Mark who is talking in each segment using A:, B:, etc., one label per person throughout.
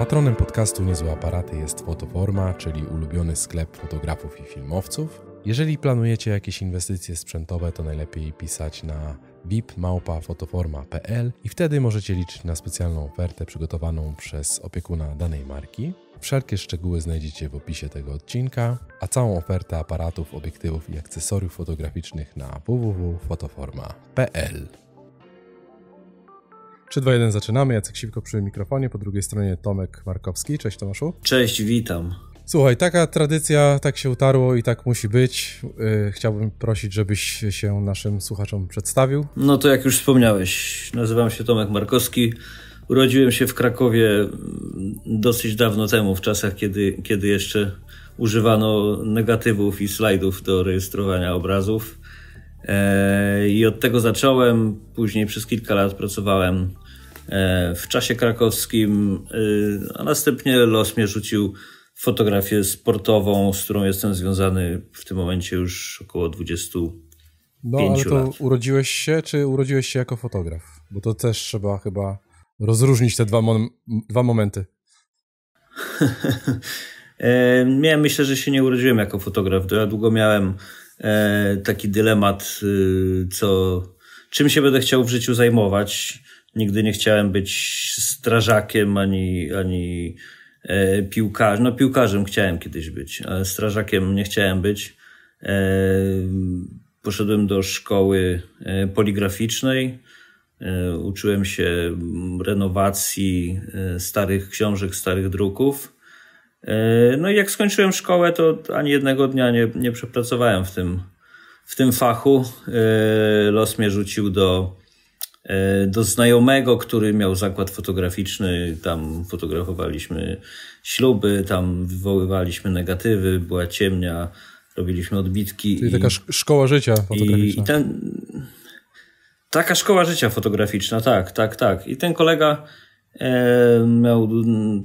A: Patronem podcastu Niezłe Aparaty jest Fotoforma, czyli ulubiony sklep fotografów i filmowców. Jeżeli planujecie jakieś inwestycje sprzętowe, to najlepiej pisać na vipmałpa.fotoforma.pl i wtedy możecie liczyć na specjalną ofertę przygotowaną przez opiekuna danej marki. Wszelkie szczegóły znajdziecie w opisie tego odcinka, a całą ofertę aparatów, obiektywów i akcesoriów fotograficznych na www.fotoforma.pl. 3, 2, 1 zaczynamy. Jacek Siwko przy mikrofonie, po drugiej stronie Tomek Markowski. Cześć Tomaszu.
B: Cześć, witam.
A: Słuchaj, taka tradycja, tak się utarło i tak musi być. Y, chciałbym prosić, żebyś się naszym słuchaczom przedstawił.
B: No to jak już wspomniałeś, nazywam się Tomek Markowski. Urodziłem się w Krakowie mm, dosyć dawno temu, w czasach, kiedy, kiedy jeszcze używano negatywów i slajdów do rejestrowania obrazów. E, I od tego zacząłem. Później przez kilka lat pracowałem e, w czasie krakowskim, e, a następnie los mnie rzucił w fotografię sportową, z którą jestem związany w tym momencie już około 25
A: no, ale to lat. urodziłeś się, czy urodziłeś się jako fotograf? Bo to też trzeba chyba rozróżnić te dwa, mom dwa momenty.
B: Miałem, myślę, że się nie urodziłem jako fotograf. Ja długo miałem E, taki dylemat, y, co, czym się będę chciał w życiu zajmować. Nigdy nie chciałem być strażakiem ani, ani e, piłkarzem. No, piłkarzem chciałem kiedyś być, ale strażakiem nie chciałem być. E, poszedłem do szkoły poligraficznej. Uczyłem się renowacji starych książek, starych druków. Yy, no i jak skończyłem szkołę, to ani jednego dnia nie, nie przepracowałem w tym, w tym fachu. Yy, los mnie rzucił do, yy, do znajomego, który miał zakład fotograficzny. Tam fotografowaliśmy śluby, tam wywoływaliśmy negatywy, była ciemnia, robiliśmy odbitki. Czyli i, taka
A: szkoła życia fotograficzna.
B: I, i ten, taka szkoła życia fotograficzna, tak, tak, tak. I ten kolega E, miał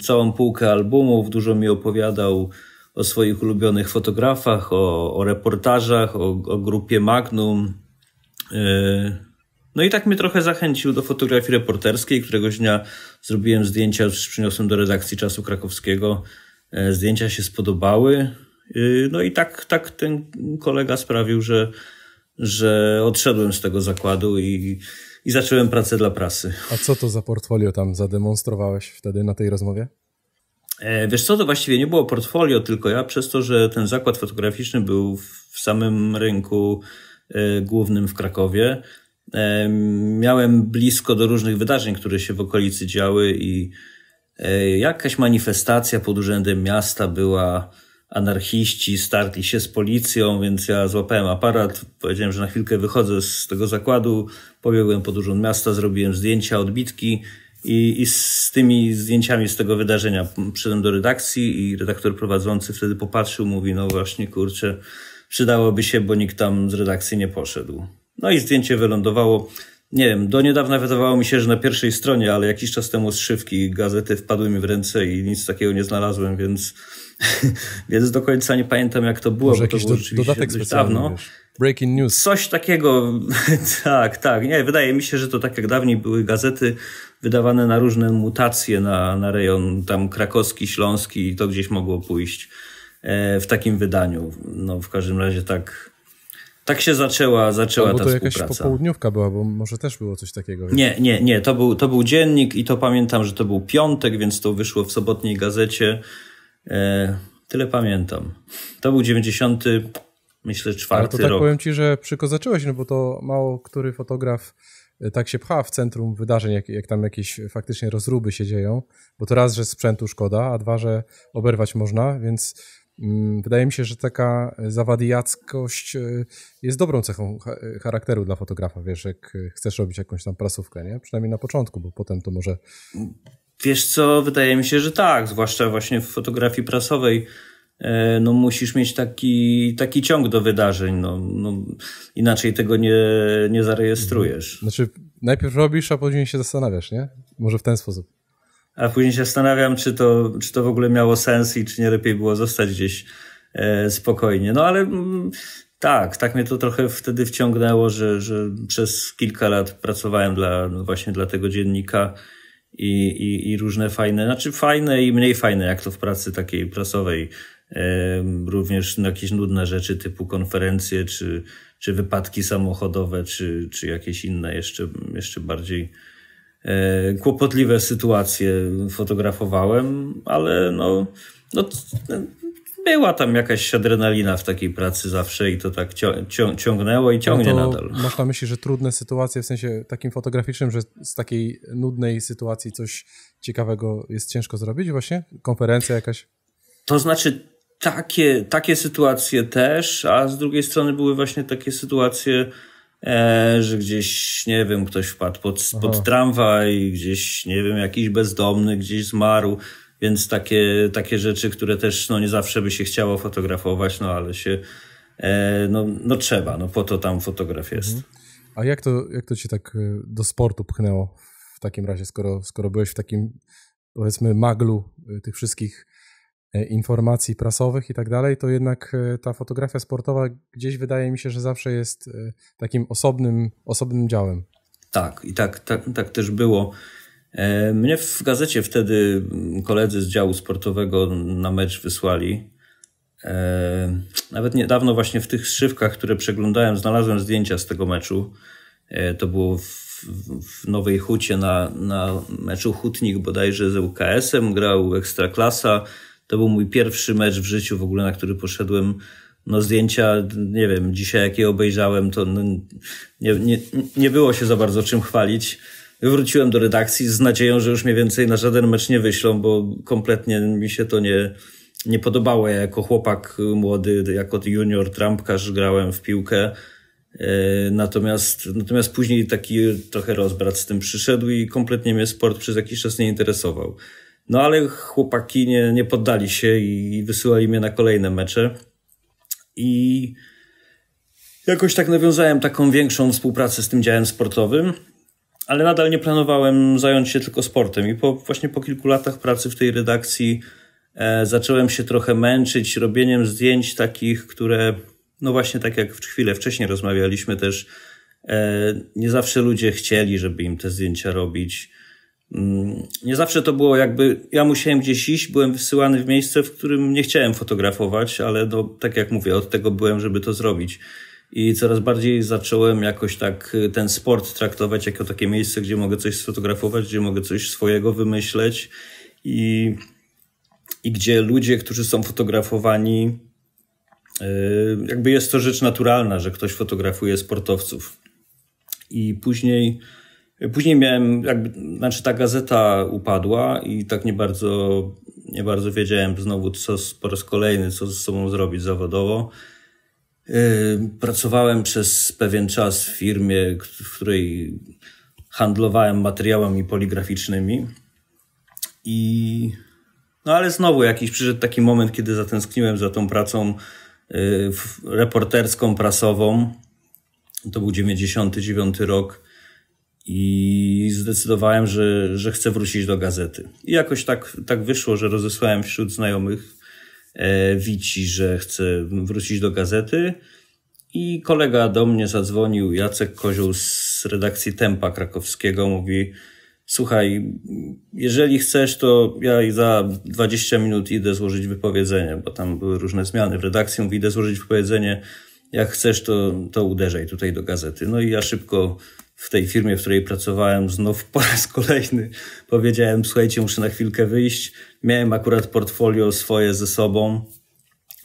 B: całą półkę albumów, dużo mi opowiadał o swoich ulubionych fotografach, o, o reportażach, o, o, grupie Magnum. E, no i tak mnie trochę zachęcił do fotografii reporterskiej. Któregoś dnia zrobiłem zdjęcia, przyniosłem do redakcji Czasu Krakowskiego. E, zdjęcia się spodobały. No i tak, tak ten kolega sprawił, że, że odszedłem z tego zakładu i i zacząłem pracę dla prasy.
A: A co to za portfolio tam zademonstrowałeś wtedy na tej rozmowie?
B: E, wiesz co, to właściwie nie było portfolio, tylko ja przez to, że ten zakład fotograficzny był w samym rynku e, głównym w Krakowie, e, miałem blisko do różnych wydarzeń, które się w okolicy działy i jakaś manifestacja pod urzędem miasta była anarchiści starli się z policją, więc ja złapałem aparat, powiedziałem, że na chwilkę wychodzę z tego zakładu, pobiegłem pod urząd miasta, zrobiłem zdjęcia, odbitki i, i z tymi zdjęciami z tego wydarzenia przyszedłem do redakcji i redaktor prowadzący wtedy popatrzył, mówi, no właśnie, kurczę, przydałoby się, bo nikt tam z redakcji nie poszedł. No i zdjęcie wylądowało. Nie wiem, do niedawna wydawało mi się, że na pierwszej stronie, ale jakiś czas temu strzywki gazety wpadły mi w ręce i nic takiego nie znalazłem, więc Więc do końca nie pamiętam, jak to było, Może bo to było rzeczywiście dodatek dość dawno. Wiesz. Breaking news. Coś takiego, tak, tak. Nie, wydaje mi się, że to tak jak dawniej były gazety wydawane na różne mutacje na, na rejon tam krakowski, śląski i to gdzieś mogło pójść e, w takim wydaniu. No w każdym razie tak, tak się zaczęła, zaczęła Albo ta to jakaś popołudniówka
A: była, bo może też było coś takiego. Nie,
B: nie, nie. To był, to był dziennik i to pamiętam, że to był piątek, więc to wyszło w sobotniej gazecie. E, tyle pamiętam. To był 90, myślę, czwarty Ale to tak rok. powiem
A: ci, że przykozaczyłeś, no bo to mało który fotograf e, tak się pcha w centrum wydarzeń, jak, jak tam jakieś faktycznie rozruby się dzieją, bo to raz, że sprzętu szkoda, a dwa, że oberwać można, więc mm, wydaje mi się, że taka zawadijackość e, jest dobrą cechą charakteru dla fotografa, wiesz, jak chcesz robić jakąś tam prasówkę, nie? Przynajmniej na początku, bo potem to może
B: Wiesz co, wydaje mi się, że tak, zwłaszcza właśnie w fotografii prasowej e, no musisz mieć taki, taki ciąg do wydarzeń, no, no, inaczej tego nie, nie zarejestrujesz.
A: Mhm. Znaczy najpierw robisz, a później się zastanawiasz, nie? Może w ten sposób.
B: A później się zastanawiam, czy to, czy to w ogóle miało sens i czy nie lepiej było zostać gdzieś e, spokojnie. No ale m, mm, tak, tak mnie to trochę wtedy wciągnęło, że, że przez kilka lat pracowałem dla, no właśnie dla tego dziennika i, i, i różne fajne, znaczy fajne i mniej fajne, jak to w pracy takiej prasowej. Również jakieś nudne rzeczy typu konferencje, czy, czy wypadki samochodowe, czy, czy jakieś inne jeszcze, jeszcze bardziej e, kłopotliwe sytuacje fotografowałem, ale no, no, była tam jakaś adrenalina w takiej pracy zawsze i to tak cią ciągnęło i ciągnie no nadal.
A: Masz na myśli, że trudne sytuacje w sensie takim fotograficznym, że z takiej nudnej sytuacji coś ciekawego jest ciężko zrobić właśnie? Konferencja jakaś?
B: To znaczy takie, takie sytuacje też, a z drugiej strony były właśnie takie sytuacje, E, że gdzieś, nie wiem, ktoś wpadł pod, pod tramwaj, gdzieś, nie wiem, jakiś bezdomny gdzieś zmarł. Więc takie, takie rzeczy, które też no, nie zawsze by się chciało fotografować, no ale się e, no, no trzeba, no po to tam fotograf jest.
A: Mhm. A jak to, jak to cię tak e, do sportu pchnęło w takim razie, skoro, skoro byłeś w takim powiedzmy maglu e, tych wszystkich e, informacji prasowych i tak dalej, to jednak ta fotografia sportowa gdzieś wydaje mi się, że zawsze jest takim osobnym, osobnym działem.
B: Tak, i tak, tak, tak też było. E, mnie w gazecie wtedy koledzy z działu sportowego na mecz wysłali. E, nawet niedawno właśnie w tych szywkach, które przeglądałem, znalazłem zdjęcia z tego meczu. E, to było w, w Nowej Hucie na, na meczu Hutnik bodajże z UKS-em, grał Ekstraklasa. To był mój pierwszy mecz w życiu w ogóle, na który poszedłem no zdjęcia, nie wiem, dzisiaj jakie obejrzałem, to nie, nie, nie było się za bardzo czym chwalić wróciłem do redakcji z nadzieją, że już mnie więcej na żaden mecz nie wyślą, bo kompletnie mi się to nie, nie podobało. Ja jako chłopak młody, jako junior trampkarz grałem w piłkę. E, natomiast, natomiast później taki trochę rozbrat z tym przyszedł i kompletnie mnie sport przez jakiś czas nie interesował. No ale chłopaki nie, nie poddali się i wysyłali mnie na kolejne mecze. I jakoś tak nawiązałem taką większą współpracę z tym działem sportowym ale nadal nie planowałem zająć się tylko sportem. I po, właśnie po kilku latach pracy w tej redakcji e, zacząłem się trochę męczyć robieniem zdjęć takich, które, no właśnie tak jak chwilę wcześniej rozmawialiśmy też, e, nie zawsze ludzie chcieli, żeby im te zdjęcia robić. Mm, nie zawsze to było jakby, ja musiałem gdzieś iść, byłem wysyłany w miejsce, w którym nie chciałem fotografować, ale no, tak jak mówię, od tego byłem, żeby to zrobić i coraz bardziej zacząłem jakoś tak y, ten sport traktować jako takie miejsce, gdzie mogę coś sfotografować, gdzie mogę coś swojego wymyśleć i, i gdzie ludzie, którzy są fotografowani, y, jakby jest to rzecz naturalna, że ktoś fotografuje sportowców. I później, później miałem, jakby, znaczy ta gazeta upadła i tak nie bardzo, nie bardzo wiedziałem znowu, co po raz kolejny, co ze sobą zrobić zawodowo. Y, pracowałem przez pewien czas w firmie, w której handlowałem materiałami poligraficznymi. I no ale znowu jakiś przyszedł taki moment, kiedy zatęskniłem za tą pracą y, reporterską, prasową. To był 99 rok i zdecydowałem, że, że chcę wrócić do gazety. I jakoś tak, tak wyszło, że rozesłałem wśród znajomych E, Wici, że chce wrócić do gazety. I kolega do mnie zadzwonił, Jacek Kozioł z redakcji Tempa Krakowskiego, mówi: Słuchaj, jeżeli chcesz, to ja za 20 minut idę złożyć wypowiedzenie, bo tam były różne zmiany w redakcji. Mówi: Idę złożyć wypowiedzenie, jak chcesz, to, to uderzaj tutaj do gazety. No i ja szybko w tej firmie, w której pracowałem, znów po raz kolejny powiedziałem: Słuchajcie, muszę na chwilkę wyjść. Miałem akurat portfolio swoje ze sobą.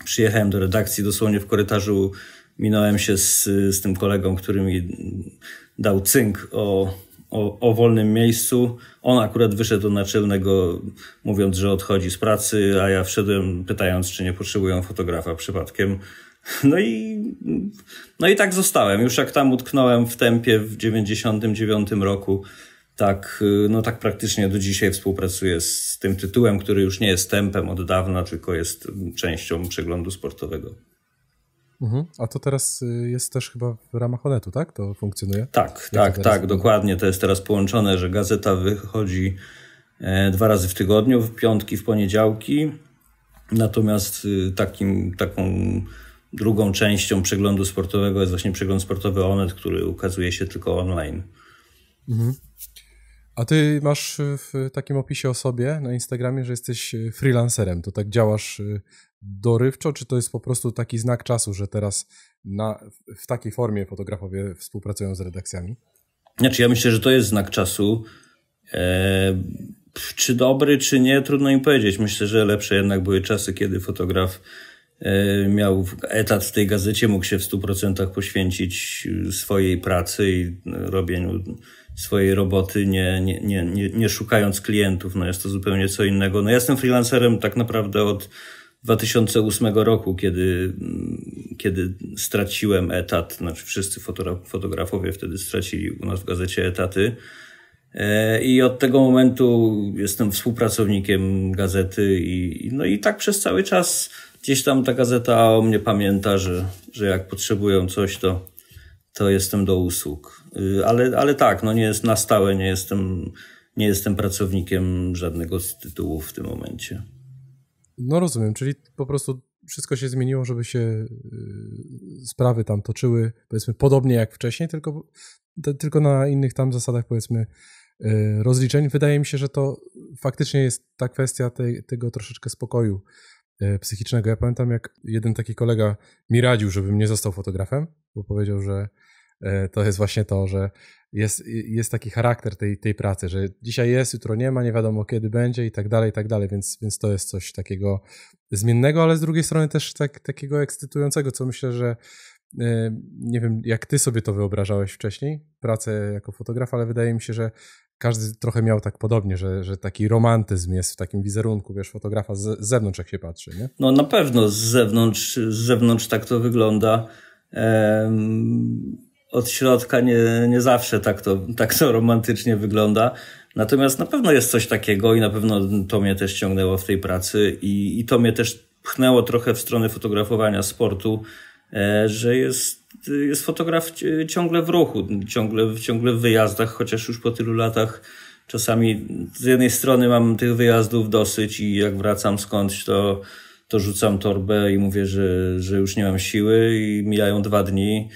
B: Przyjechałem do redakcji dosłownie w korytarzu. Minąłem się z, z tym kolegą, który mi dał cynk o, o, o wolnym miejscu. On akurat wyszedł do naczelnego, mówiąc, że odchodzi z pracy, a ja wszedłem pytając, czy nie potrzebują fotografa przypadkiem. No i, no i tak zostałem. Już jak tam utknąłem w tempie w 99 roku, tak, y, no tak praktycznie do dzisiaj współpracuję z tym tytułem, który już nie jest tempem od dawna, tylko jest mm, częścią przeglądu sportowego.
A: Mhm. A to teraz y, jest też chyba w ramach Onetu, tak? To funkcjonuje? Tak, Jak tak, tak, wygląda?
B: dokładnie. To jest teraz połączone, że gazeta wychodzi e, dwa razy w tygodniu, w piątki, w poniedziałki. Natomiast y, takim, taką Drugą częścią przeglądu sportowego jest właśnie przegląd sportowy Onet, który ukazuje się tylko online.
A: Mhm. A ty masz w takim opisie o sobie na Instagramie, że jesteś e, freelancerem. To tak działasz e, dorywczo, czy to jest po prostu taki znak czasu, że teraz na, w takiej formie fotografowie współpracują z redakcjami?
B: Znaczy, ja myślę, że to jest znak czasu. E, czy dobry, czy nie, trudno im powiedzieć. Myślę, że lepsze jednak były czasy, kiedy fotograf E, miał etat w tej gazecie, mógł się w 100% poświęcić e, swojej pracy i e, robieniu swojej roboty, nie, nie, nie, nie, nie szukając klientów. No jest to zupełnie co innego. No ja jestem freelancerem tak naprawdę od 2008 roku, kiedy, mm, kiedy straciłem etat, znaczy wszyscy fotografowie wtedy stracili u nas w gazecie etaty. I od tego momentu jestem współpracownikiem gazety i, no i tak przez cały czas gdzieś tam ta gazeta o mnie pamięta, że, że jak potrzebują coś, to, to jestem do usług. Y, ale, ale tak, no nie jest na stałe, nie jestem, nie jestem pracownikiem żadnego z tytułów w tym momencie.
A: No rozumiem, czyli po prostu wszystko się zmieniło, żeby się y, sprawy tam toczyły, powiedzmy, podobnie jak wcześniej, tylko, tylko na innych tam zasadach, powiedzmy, y, rozliczeń. Wydaje mi się, że to faktycznie jest ta kwestia tej, tego troszeczkę spokoju E, psychicznego. Ja pamiętam, jak jeden taki kolega mi radził, żebym nie został fotografem, bo powiedział, że e, to jest właśnie to, że jest, jest taki charakter tej, tej pracy, że dzisiaj jest, jutro nie ma, nie wiadomo kiedy będzie i tak dalej, i tak dalej, więc, więc to jest coś takiego zmiennego, ale z drugiej strony też tak, takiego ekscytującego, co myślę, że e, nie wiem, jak ty sobie to wyobrażałeś wcześniej, pracę jako fotograf, ale wydaje mi się, że każdy trochę miał tak podobnie, że, że taki romantyzm jest w takim wizerunku, wiesz, fotografa z zewnątrz, jak się patrzy, nie? No
B: na pewno z zewnątrz, z zewnątrz tak to wygląda. od środka nie, nie zawsze tak to, tak to romantycznie wygląda. Natomiast na pewno jest coś takiego i na pewno to mnie też ciągnęło w tej pracy i, i to mnie też pchnęło trochę w stronę fotografowania sportu, e, że jest jest fotograf e, ciągle w ruchu, ciągle, ciągle w wyjazdach, chociaż już po tylu latach czasami z jednej strony mam tych wyjazdów dosyć i jak wracam skądś, to, to rzucam torbę i mówię, że, że już nie mam siły i mijają dwa dni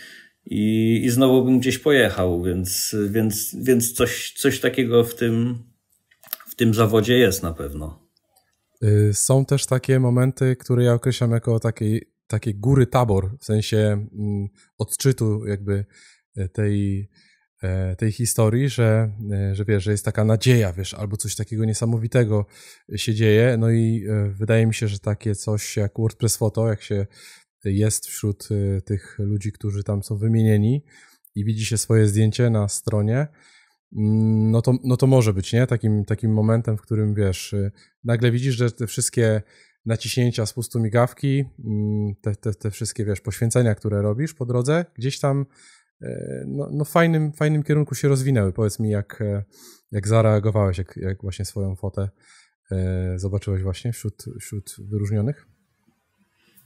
B: i, i znowu bym gdzieś pojechał, więc, więc, więc coś, coś takiego w tym, w tym zawodzie jest na pewno.
A: Y, są też takie momenty, które ja określam jako taki takie góry tabor, w sensie mm, odczytu jakby e, tej, e, tej historii, że, e, że wiesz, że jest taka nadzieja, wiesz, albo coś takiego niesamowitego się dzieje. No i wydaje mi się, że takie coś jak WordPress Photo, jak się jest wśród tych ludzi, którzy tam są wymienieni i widzi się swoje zdjęcie na stronie, mm, no to, no to może być, nie? Takim, takim momentem, w którym wiesz, nagle widzisz, że te wszystkie naciśnięcia spustu migawki, mm, te, te, te wszystkie, wiesz, poświęcenia, które robisz po drodze, gdzieś tam e, no, no fajnym, fajnym kierunku się rozwinęły. Powiedz mi, jak, e, jak zareagowałeś, jak, jak właśnie swoją fotę e, zobaczyłeś właśnie wśród, wśród wyróżnionych?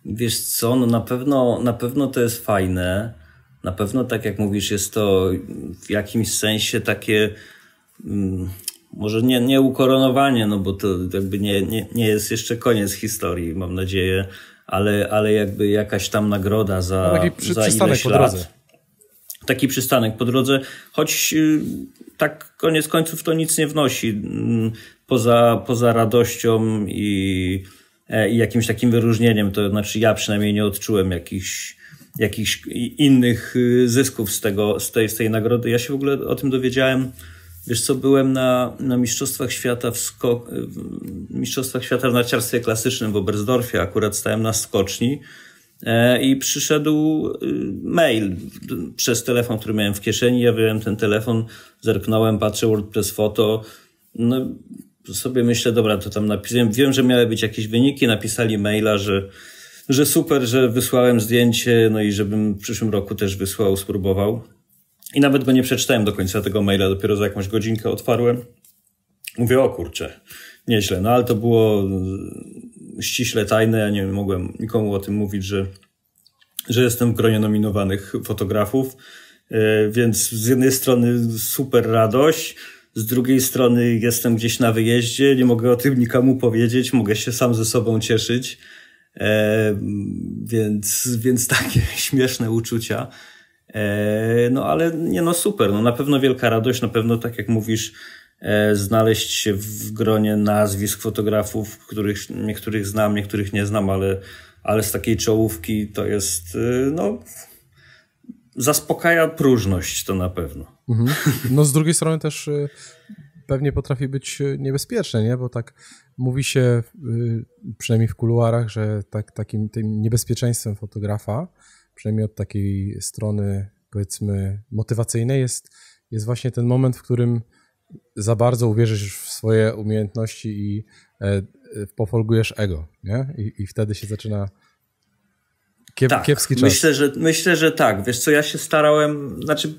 B: Wiesz co, no na pewno, na pewno to jest fajne. Na pewno, tak jak mówisz, jest to w jakimś sensie takie mm, może nie, nie ukoronowanie, no bo to jakby nie, nie, nie jest jeszcze koniec historii, mam nadzieję, ale, ale jakby jakaś tam nagroda za, no taki przy, za ileś po drodze. Taki przystanek po drodze, choć y, tak koniec końców to nic nie wnosi mm, poza, poza radością i, e, i jakimś takim wyróżnieniem. To znaczy ja przynajmniej nie odczułem jakichś jakichś innych y, zysków z, tego, z, tej, z tej nagrody. Ja się w ogóle o tym dowiedziałem Wiesz co, byłem na, na Mistrzostwach Świata w skok... Mistrzostwach Świata w narciarstwie klasycznym w Oberstdorfie. Akurat stałem na skoczni e, i przyszedł y, mail przez telefon, który miałem w kieszeni. Ja wyjąłem ten telefon, zerknąłem, patrzę WordPress foto. No, sobie myślę, dobra, to tam napisałem. Wiem, że miały być jakieś wyniki. Napisali maila, że, że super, że wysłałem zdjęcie, no i żebym w przyszłym roku też wysłał, spróbował. I nawet go nie przeczytałem do końca tego maila, dopiero za jakąś godzinkę otwarłem. Mówię, o kurczę, nieźle, no ale to było mm, ściśle tajne, ja nie mogłem nikomu o tym mówić, że, że jestem w gronie nominowanych fotografów, e, więc z jednej strony super radość, z drugiej strony jestem gdzieś na wyjeździe, nie mogę o tym nikomu powiedzieć, mogę się sam ze sobą cieszyć, e, mm, więc, więc takie śmieszne uczucia. E, no ale nie no super, no na pewno wielka radość, na pewno tak jak mówisz, e, znaleźć się w gronie nazwisk fotografów, których niektórych znam, niektórych nie znam, ale, ale z takiej czołówki to jest e, no zaspokaja próżność to na pewno.
A: Mhm. No z drugiej strony też pewnie potrafi być niebezpieczne, nie? Bo tak mówi się przynajmniej w kuluarach, że tak, takim tym niebezpieczeństwem fotografa przynajmniej od takiej strony powiedzmy motywacyjnej, jest, jest właśnie ten moment, w którym za bardzo uwierzysz w swoje umiejętności i e, e, pofolgujesz ego, nie? I, i wtedy się zaczyna kiep, tak, kiepski czas. Myślę
B: że, myślę, że tak. Wiesz co, ja się starałem, znaczy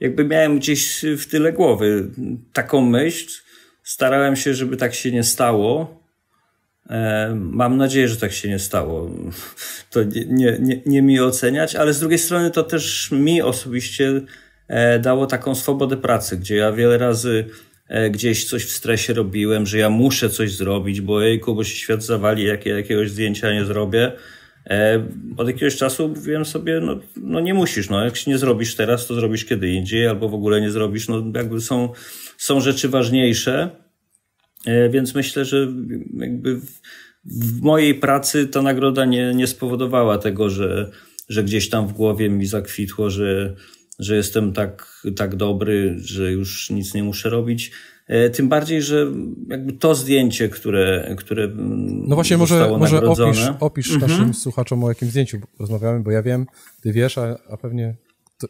B: jakby miałem gdzieś w tyle głowy taką myśl, starałem się, żeby tak się nie stało, E, mam nadzieję, że tak się nie stało. To nie, nie, nie, mi oceniać, ale z drugiej strony to też mi osobiście e, dało taką swobodę pracy, gdzie ja wiele razy e, gdzieś coś w stresie robiłem, że ja muszę coś zrobić, bo jejku, bo się świat zawali, jak ja jakiegoś zdjęcia nie zrobię. Od jakiegoś czasu mówiłem sobie, no, no nie musisz, no jak się nie zrobisz teraz, to zrobisz kiedy indziej, albo w ogóle nie zrobisz, no jakby są, są rzeczy ważniejsze E, więc myślę, że jakby w, w mojej pracy ta nagroda nie, nie spowodowała tego, że, że gdzieś tam w głowie mi zakwitło, że, że jestem tak, tak dobry, że już nic nie muszę robić. E, tym bardziej, że jakby to zdjęcie, które, które mm, No właśnie, może, może opisz, opisz
A: mhm. naszym słuchaczom, o jakim zdjęciu rozmawiamy, bo ja wiem, ty wiesz, a, a pewnie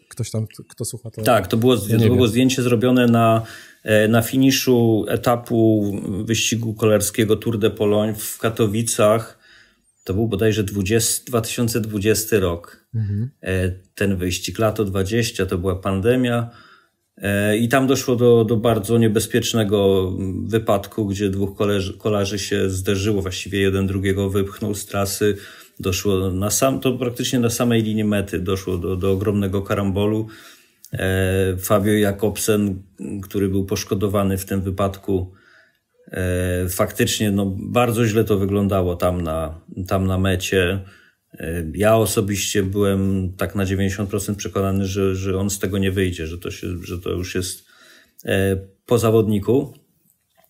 A: ktoś tam, kto słucha to... Tak, to było, to było
B: zdjęcie zrobione na E, na finiszu etapu wyścigu kolarskiego Tour de Pologne w Katowicach, to był bodajże 20, 2020 rok, mhm. E, ten wyścig, lato 20, to była pandemia. E, I tam doszło do, do bardzo niebezpiecznego wypadku, gdzie dwóch koleż, kolarzy się zderzyło, właściwie jeden drugiego wypchnął z trasy. Doszło na sam, to praktycznie na samej linii mety doszło do, do ogromnego karambolu. E, Fabio Jakobsen, który był poszkodowany w tym wypadku, e, faktycznie no, bardzo źle to wyglądało tam na, tam na mecie. E, ja osobiście byłem tak na 90% przekonany, że, że on z tego nie wyjdzie, że to, się, że to już jest po zawodniku.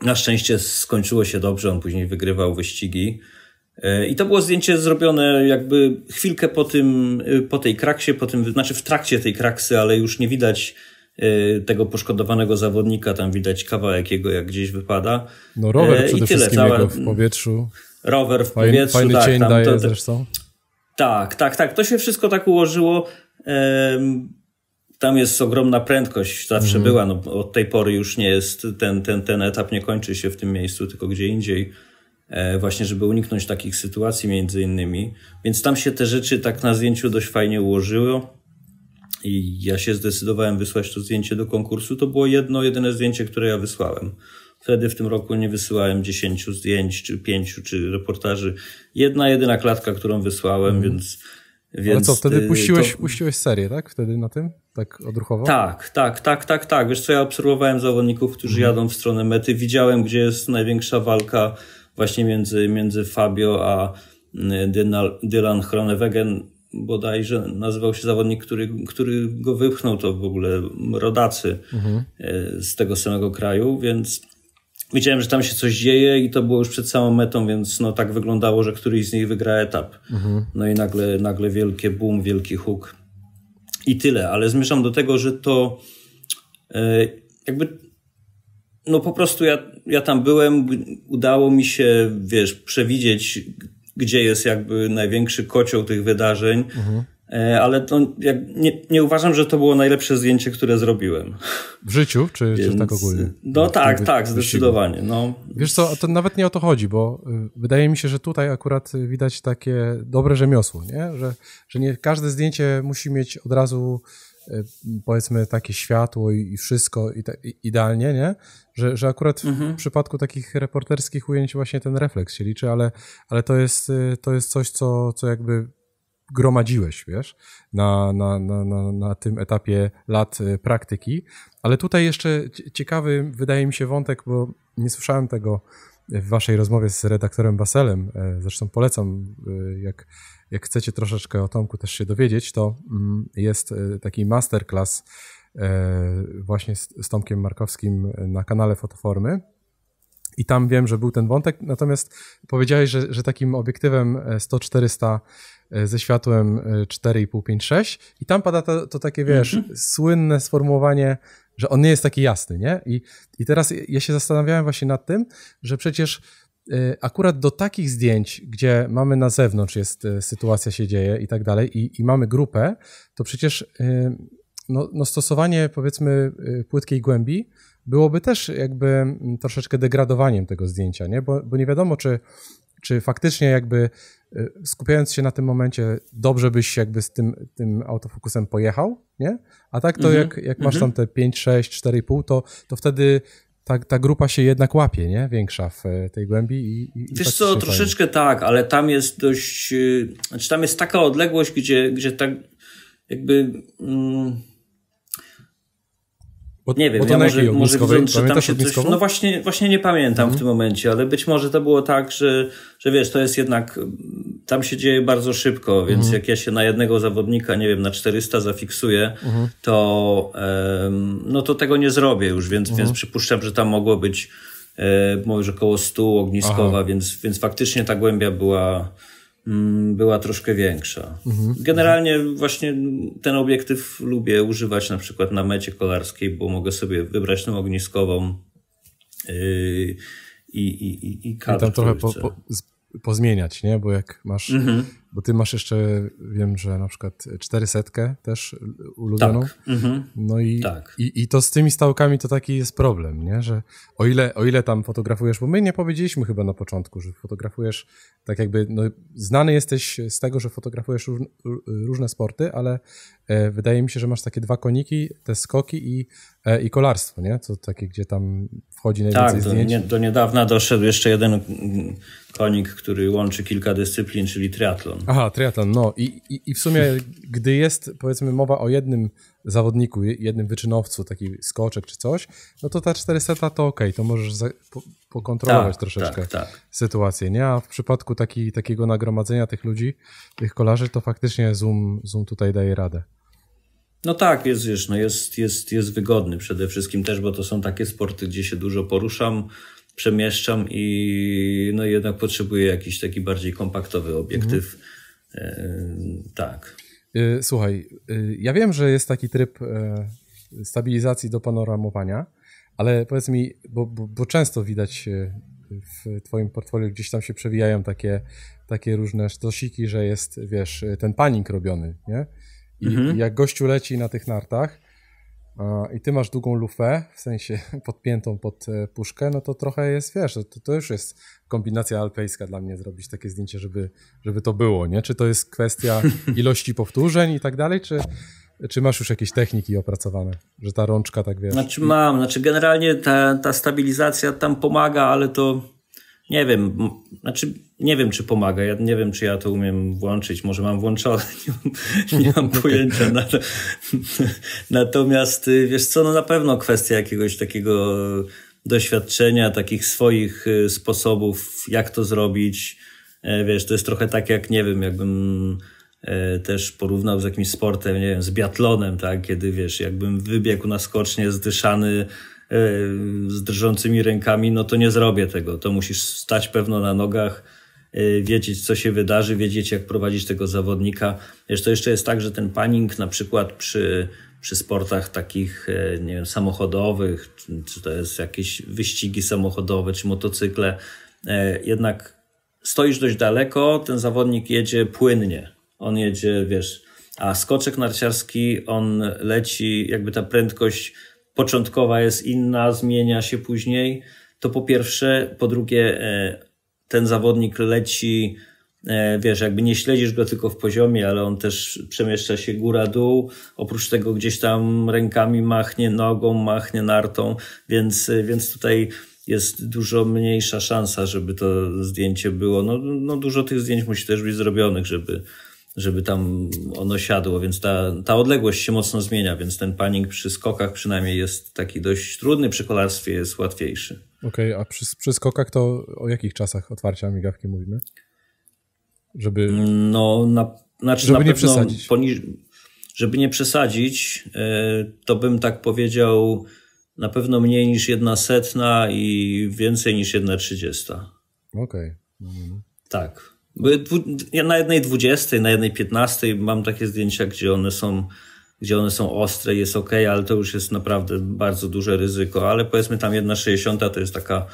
B: Na szczęście skończyło się dobrze, on później wygrywał wyścigi. E, I to było zdjęcie zrobione jakby chwilkę po tym, e, po tej kraksie, po tym, znaczy w trakcie tej kraksy, ale już nie widać e, tego poszkodowanego zawodnika, tam widać kawałek jego jak gdzieś wypada. No rower przede I tyle, wszystkim cała, w powietrzu. Rower w fajny, powietrzu, fajny tak. Cień tam, daje to, to, zresztą. Tak, tak, tak. To się wszystko tak ułożyło. Tam jest ogromna prędkość, zawsze mm. była, no od tej pory już nie jest, ten, ten, ten etap nie kończy się w tym miejscu, tylko gdzie indziej. E, właśnie żeby uniknąć takich sytuacji między innymi. Więc tam się te rzeczy tak na zdjęciu dość fajnie ułożyło i ja się zdecydowałem wysłać to zdjęcie do konkursu. To było jedno, jedyne zdjęcie, które ja wysłałem. Wtedy w tym roku nie wysyłałem dziesięciu zdjęć, czy pięciu, czy reportaży. Jedna, jedyna klatka, którą wysłałem, mm. więc... Więc Ale co, wtedy y, puściłeś, to...
A: puściłeś serię, tak? Wtedy na tym? Tak odruchowo? Tak,
B: tak, tak, tak, tak. Wiesz co, ja obserwowałem zawodników, którzy mm. jadą w stronę mety. Widziałem, gdzie jest największa walka właśnie między, między Fabio a y, Dylan Chronewegen bodajże nazywał się zawodnik, który, który go wypchnął, to w ogóle rodacy mhm. Y, z tego samego kraju, więc widziałem, że tam się coś dzieje i to było już przed samą metą, więc no tak wyglądało, że któryś z nich wygra etap. Mhm. No i nagle, nagle wielkie boom, wielki huk i tyle, ale zmierzam do tego, że to y, jakby no po prostu ja, ja tam byłem, udało mi się, wiesz, przewidzieć, gdzie jest jakby największy kocioł tych wydarzeń, mhm. E, ale to nie, nie, uważam, że to było najlepsze zdjęcie, które zrobiłem.
A: W życiu, czy, Więc, czy tak ogólnie? No tak, tak, zdecydowanie. No. Wiesz co, to nawet nie o to chodzi, bo y, wydaje mi się, że tutaj akurat y, widać takie dobre rzemiosło, nie? Że, że nie każde zdjęcie musi mieć od razu y, powiedzmy takie światło i, wszystko i idealnie, nie? Że, że akurat mhm. w przypadku takich reporterskich ujęć właśnie ten refleks się liczy, ale, ale to, jest, y, to jest coś, co, co jakby gromadziłeś, wiesz, na, na, na, na, na tym etapie lat y, praktyki. Ale tutaj jeszcze ciekawy wydaje mi się wątek, bo nie słyszałem tego w waszej rozmowie z redaktorem Baselem. E, zresztą polecam, y, jak, jak chcecie troszeczkę o Tomku też się dowiedzieć, to mm, jest taki masterclass E, właśnie z, Tomkiem Markowskim na kanale Fotoformy. I tam wiem, że był ten wątek, natomiast powiedziałeś, że, że takim obiektywem 100-400 e, e, ze światłem 4,5-5-6 i tam pada to, to takie, wiesz, mm -hmm. słynne sformułowanie, że on nie jest taki jasny, nie? I, I teraz ja się zastanawiałem właśnie nad tym, że przecież akurat do takich zdjęć, gdzie mamy na zewnątrz jest sytuacja się dzieje i tak dalej i, i mamy grupę, to przecież no, no stosowanie powiedzmy y, płytkiej głębi byłoby też jakby mm, troszeczkę degradowaniem tego zdjęcia, nie? Bo, bo nie wiadomo, czy, czy faktycznie jakby y, skupiając się na tym momencie, dobrze byś jakby z tym, tym autofokusem pojechał, nie? A tak to mhm, jak, jak masz tam mhm. te 5, 6, 4,5, to, to wtedy ta, ta grupa się jednak łapie, nie? Większa w e, tej głębi i. i Wiesz co, troszeczkę
B: fajnie. tak, ale tam jest dość. Y, znaczy tam jest taka odległość, gdzie, gdzie tak jakby. Mm, nie wiem, ja może, może widząc, że tam się coś, No właśnie, właśnie nie pamiętam mhm. w tym momencie, ale być może to było tak, że, że wiesz, to jest jednak, tam się dzieje bardzo szybko, więc mhm. jak ja się na jednego zawodnika, nie wiem, na 400 zafiksuję, mhm. to, um, no to tego nie zrobię już, więc, mhm. więc przypuszczam, że tam mogło być e, może około 100 ogniskowa, więc, więc faktycznie ta głębia była Mm, była troszkę większa. Mhm. Generalnie właśnie ten obiektyw lubię używać na przykład na mecie kolarskiej, bo mogę sobie wybrać tą ogniskową yy, i, i, i kadr. I tam trochę po, po,
A: pozmieniać, nie? Bo jak masz mhm. Bo ty masz jeszcze, wiem, że na przykład 400 też ulubioną. Tak. Mhm. No i, tak. i, i to z tymi stałkami to taki jest problem, nie? Że o ile, o ile tam fotografujesz, bo my nie powiedzieliśmy chyba na początku, że fotografujesz tak jakby, no, znany jesteś z tego, że fotografujesz różne sporty, ale E, wydaje mi się, że masz takie dwa koniki, te skoki i, e, i kolarstwo, nie? Co takie, gdzie tam wchodzi najwięcej tak, do, zdjęć. do
B: niedawna doszedł jeszcze jeden mm, konik, który łączy kilka dyscyplin, czyli triatlon.
A: Aha, triatlon, no i, i, i w sumie gdy jest powiedzmy mowa o jednym zawodniku, jednym wyczynowcu, taki skoczek czy coś, no to ta 400 to ok, to możesz za, po, pokontrolować tak, troszeczkę tak, tak. sytuację, nie? A w przypadku taki, takiego nagromadzenia tych ludzi, tych kolarzy, to faktycznie Zoom, Zoom tutaj daje radę. No tak,
B: jest, wiesz, no jest, jest, jest wygodny przede wszystkim też, bo to są takie sporty, gdzie się dużo poruszam, przemieszczam i no jednak potrzebuję jakiś taki bardziej kompaktowy obiektyw.
A: Mhm. E, tak. E, słuchaj, e, ja wiem, że jest taki tryb e, stabilizacji do panoramowania, ale powiedz mi, bo, bo, bo często widać w twoim portfolio gdzieś tam się przewijają takie, takie różne sztosiki, że jest, wiesz, ten panik robiony, nie? I, mhm. i jak gościu leci na tych nartach, i ty masz długą lufę, w sensie podpiętą pod e, puszkę, no to trochę jest, wiesz, to, to już jest kombinacja alpejska dla mnie zrobić takie zdjęcie, żeby, żeby to było, nie? Czy to jest kwestia ilości powtórzeń i tak dalej, czy, czy masz już jakieś techniki opracowane, że ta rączka tak wiesz? Znaczy
B: mam, znaczy generalnie ta, ta stabilizacja tam pomaga, ale to nie wiem, znaczy nie wiem czy pomaga, ja nie wiem czy ja to umiem włączyć, może mam włączone, nie, nie mam, pojęcia. Natomiast y, wiesz co, no na pewno kwestia jakiegoś takiego doświadczenia, takich swoich y, sposobów, jak to zrobić. E, wiesz, to jest trochę tak jak, nie wiem, jakbym E, też porównał z jakimś sportem, nie wiem, z biatlonem, tak, kiedy wiesz, jakbym wybiegł na skocznie zdyszany e, z drżącymi rękami, no to nie zrobię tego. To musisz stać pewno na nogach, e, wiedzieć, co się wydarzy, wiedzieć, jak prowadzić tego zawodnika. Wiesz, to jeszcze jest tak, że ten panik na przykład przy, przy sportach takich nie wiem, samochodowych, czy to jest jakieś wyścigi samochodowe, czy motocykle, jednak stoisz dość daleko, ten zawodnik jedzie płynnie. On jedzie, wiesz, a skoczek narciarski, on leci, jakby ta prędkość początkowa jest inna, zmienia się później. To po pierwsze. Po drugie, e, ten zawodnik leci, e, wiesz, jakby nie śledzisz go tylko w poziomie, ale on też przemieszcza się góra-dół. Oprócz tego gdzieś tam rękami machnie, nogą machnie, nartą, więc, e, więc tutaj jest dużo mniejsza szansa, żeby to zdjęcie było. No, no dużo tych zdjęć musi też być zrobionych, żeby, żeby tam ono siadło, więc ta, ta odległość się mocno zmienia, więc ten panik przy skokach przynajmniej jest taki dość trudny, przy kolarstwie jest łatwiejszy.
A: Okej, okay, a przy, przy skokach to o jakich czasach otwarcia migawki mówimy? Żeby... No, na, znaczy żeby na nie przesadzić.
B: żeby nie przesadzić, e, to bym tak powiedział na pewno mniej niż jedna setna i więcej niż jedna trzydziesta. Okej. Okay. Mhm. Tak ja na jednej 20, na jednej 15 mam takie zdjęcia, gdzie one są gdzie one są ostre, jest ok, ale to już jest naprawdę bardzo duże ryzyko, ale powiedzmy tam 1,60 to jest taka,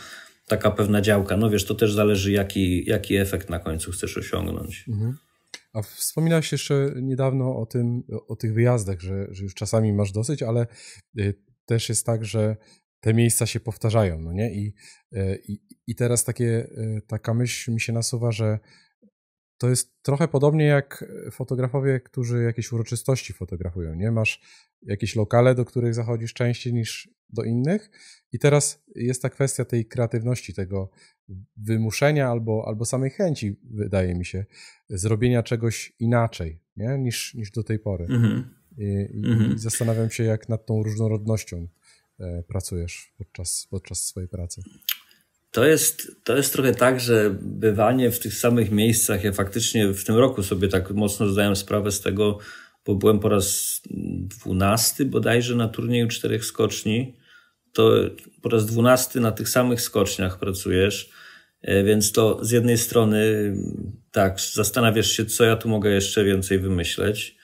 B: taka pewna działka. No wiesz, to też zależy, jaki, jaki efekt na końcu chcesz osiągnąć.
A: Mhm. A wspominałeś jeszcze niedawno o tym, o tych wyjazdach, że, że już czasami masz dosyć, ale y, też jest tak, że te miejsca się powtarzają, no nie? I, y, i, i teraz takie, y, taka myśl mi się nasuwa, że to jest trochę podobnie jak fotografowie, którzy jakieś uroczystości fotografują. Nie masz jakieś lokale, do których zachodzisz częściej niż do innych. I teraz jest ta kwestia tej kreatywności, tego wymuszenia albo, albo samej chęci, wydaje mi się, zrobienia czegoś inaczej nie? Niż, niż do tej pory. Mhm. I, i mhm. zastanawiam się, jak nad tą różnorodnością e, pracujesz podczas, podczas swojej pracy.
B: To jest, to jest trochę tak, że bywanie w tych samych miejscach, ja faktycznie w tym roku sobie tak mocno zdałem sprawę z tego, bo byłem po raz dwunasty bodajże na turnieju czterech skoczni, to po raz dwunasty na tych samych skoczniach pracujesz, e, więc to z jednej strony tak, zastanawiasz się, co ja tu mogę jeszcze więcej wymyśleć,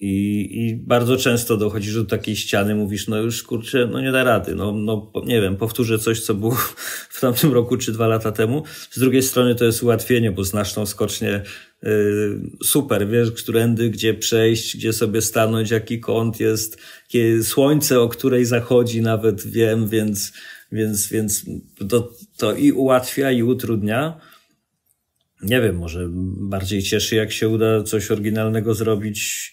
B: i, I bardzo często dochodzisz do takiej ściany, mówisz, no już kurczę, no nie da rady, no, no nie wiem, powtórzę coś, co było w tamtym roku czy dwa lata temu. Z drugiej strony to jest ułatwienie, bo znasz tą skocznię yy, super, wiesz, którędy, gdzie przejść, gdzie sobie stanąć, jaki kąt jest, jakie słońce, o której zachodzi nawet wiem, więc, więc, więc to, to i ułatwia i utrudnia nie wiem, może bardziej cieszy, jak się uda coś oryginalnego zrobić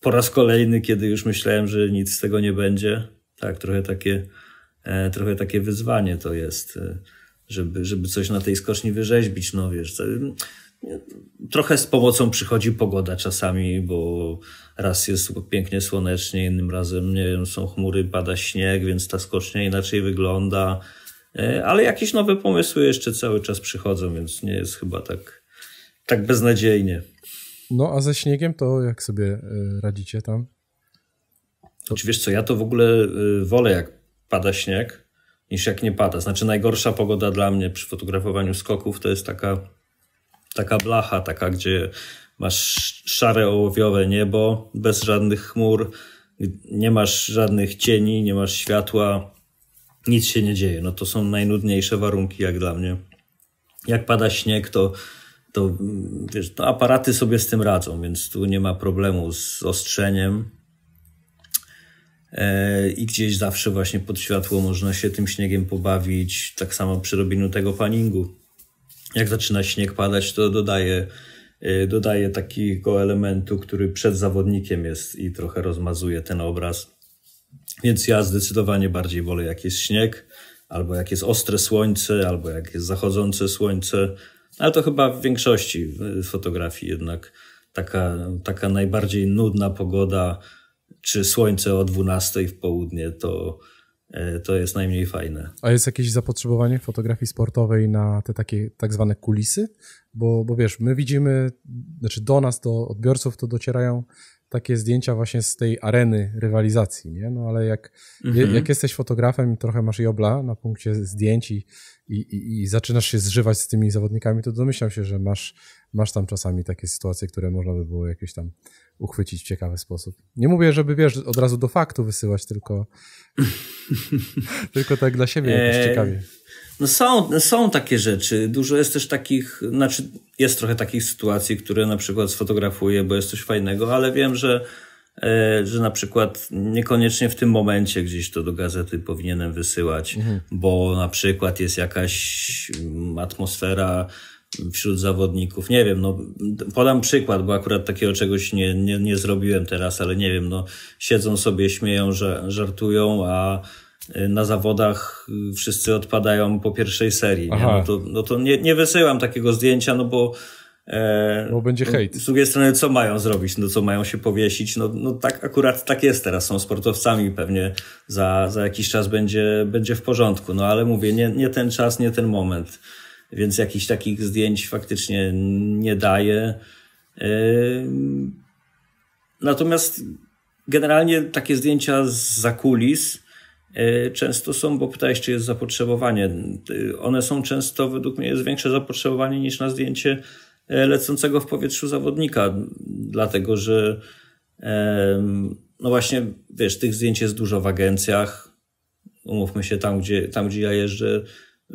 B: po raz kolejny, kiedy już myślałem, że nic z tego nie będzie, tak, trochę takie, e, trochę takie wyzwanie to jest, e, żeby, żeby coś na tej skoczni wyrzeźbić, no wiesz, mm, Trochę z pomocą przychodzi pogoda czasami, bo raz jest pięknie słonecznie, innym razem nie wiem, są chmury, pada śnieg, więc ta skocznia inaczej wygląda. E, ale jakieś nowe pomysły jeszcze cały czas przychodzą, więc nie jest chyba tak, tak beznadziejnie.
A: No a ze śniegiem to jak sobie e, radzicie tam?
B: Oczywiście, wiesz co, ja to w ogóle e, wolę jak pada śnieg niż jak nie pada. Znaczy najgorsza pogoda dla mnie przy fotografowaniu skoków to jest taka, taka blacha, taka gdzie masz szare ołowiowe niebo bez żadnych chmur, nie masz żadnych cieni, nie masz światła, nic się nie dzieje. No to są najnudniejsze warunki jak dla mnie. Jak pada śnieg to to, wiesz, to aparaty sobie z tym radzą, więc tu nie ma problemu z ostrzeniem. E, I gdzieś zawsze właśnie pod światło można się tym śniegiem pobawić. Tak samo przy robieniu tego paningu. Jak zaczyna śnieg padać, to dodaje, e, dodaje takiego elementu, który przed zawodnikiem jest i trochę rozmazuje ten obraz. Więc ja zdecydowanie bardziej wolę, jak jest śnieg, albo jak jest ostre słońce, albo jak jest zachodzące słońce ale to chyba w większości fotografii jednak taka, taka najbardziej nudna pogoda, czy słońce o 12 w południe, to, e, to jest najmniej fajne.
A: A jest jakieś zapotrzebowanie fotografii sportowej na te takie tak zwane kulisy? Bo, bo wiesz, my widzimy, znaczy do nas, do odbiorców to docierają takie zdjęcia właśnie z tej areny rywalizacji, nie? No ale jak, mhm. jak jesteś fotografem i trochę masz jobla na punkcie zdjęć i, i, i, zaczynasz się zżywać z tymi zawodnikami, to domyślam się, że masz, masz tam czasami takie sytuacje, które można by było jakieś tam uchwycić w ciekawy sposób. Nie mówię, żeby wiesz, od razu do faktu wysyłać, tylko tylko tak dla siebie jakoś eee, ciekawie.
B: No są, są takie rzeczy. Dużo jest też takich, znaczy jest trochę takich sytuacji, które na przykład sfotografuję, bo jest coś fajnego, ale wiem, że, e, że na przykład niekoniecznie w tym momencie gdzieś to do gazety powinienem wysyłać, mhm. bo na przykład jest jakaś mm, atmosfera wśród zawodników. Nie wiem, no podam przykład, bo akurat takiego czegoś nie, nie, nie zrobiłem teraz, ale nie wiem, no siedzą sobie, śmieją, żartują, a Y, na zawodach y, wszyscy odpadają po pierwszej serii. No to, no to nie, nie wysyłam takiego zdjęcia, no bo e,
A: bo będzie no, hejt.
B: Z drugiej strony, co mają zrobić? No co mają się powiesić? No, no tak akurat tak jest teraz. Są sportowcami, pewnie za, za jakiś czas będzie, będzie w porządku. No ale mówię, nie, nie ten czas, nie ten moment. Więc jakichś takich zdjęć faktycznie nie daje. Natomiast generalnie takie zdjęcia z zakulis E, często są, bo pytałeś, czy jest zapotrzebowanie. One są często, według mnie, jest większe zapotrzebowanie niż na zdjęcie e, lecącego w powietrzu zawodnika, dlatego że no właśnie, wiesz, tych zdjęć jest dużo w agencjach. Umówmy się, tam gdzie, tam, gdzie ja jeżdżę,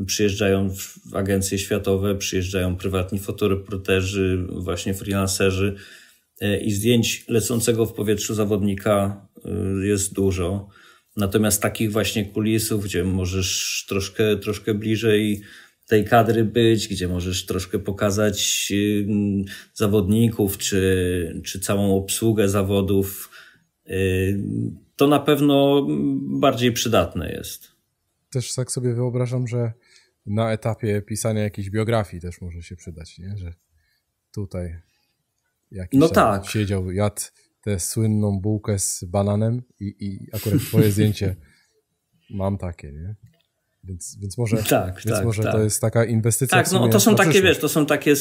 B: przyjeżdżają agencje światowe, przyjeżdżają prywatni fotoreporterzy, właśnie freelancerzy e, i zdjęć lecącego w powietrzu zawodnika y, jest dużo. Natomiast takich właśnie kulisów, gdzie możesz troszkę, troszkę bliżej tej kadry być, gdzie możesz troszkę pokazać y, zawodników czy, czy całą obsługę zawodów, y, to na pewno bardziej przydatne jest.
A: Też tak sobie wyobrażam, że na etapie pisania jakiejś biografii też może się przydać, nie? że tutaj jakiś no tak. siedział, jadł tę słynną bułkę z bananem i, i akurat twoje zdjęcie mam takie, nie? Więc, więc może, tak, więc tak, może tak. to jest taka inwestycja. Tak, no to są takie,
B: wiesz, to są takie,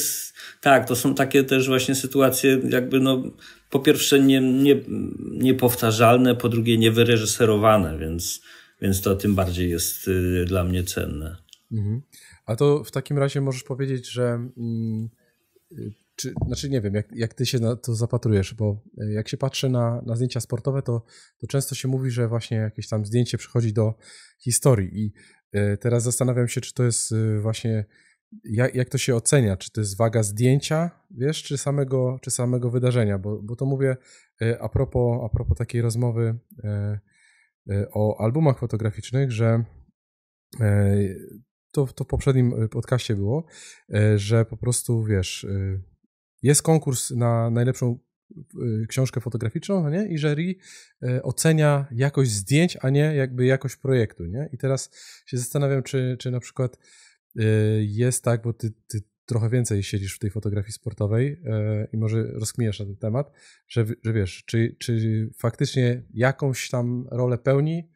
B: tak, to są takie też właśnie sytuacje, jakby no, po pierwsze nie, nie, niepowtarzalne, po drugie niewyreżyserowane, więc, więc to tym bardziej jest y, dla mnie cenne.
A: Mhm. A to w takim razie możesz powiedzieć, że mm, y, czy, znaczy nie wiem, jak, jak ty się na to zapatrujesz, bo e, jak się patrzy na, na zdjęcia sportowe, to, to często się mówi, że właśnie jakieś tam zdjęcie przychodzi do historii i e, teraz zastanawiam się, czy to jest e, właśnie jak, jak to się ocenia? Czy to jest waga zdjęcia, wiesz, czy samego, czy samego wydarzenia? Bo, bo to mówię a propos, a propos takiej rozmowy o albumach fotograficznych, że to, to w poprzednim podcaście było, że po prostu wiesz, jest konkurs na najlepszą y, książkę fotograficzną, no nie? I jury y, ocenia jakość zdjęć, a nie jakby jakość projektu, nie? I teraz się zastanawiam, czy, czy na przykład y, jest tak, bo ty, ty trochę więcej siedzisz w tej fotografii sportowej i może rozkminiasz na ten temat, że, że wiesz, czy, czy faktycznie jakąś tam rolę pełni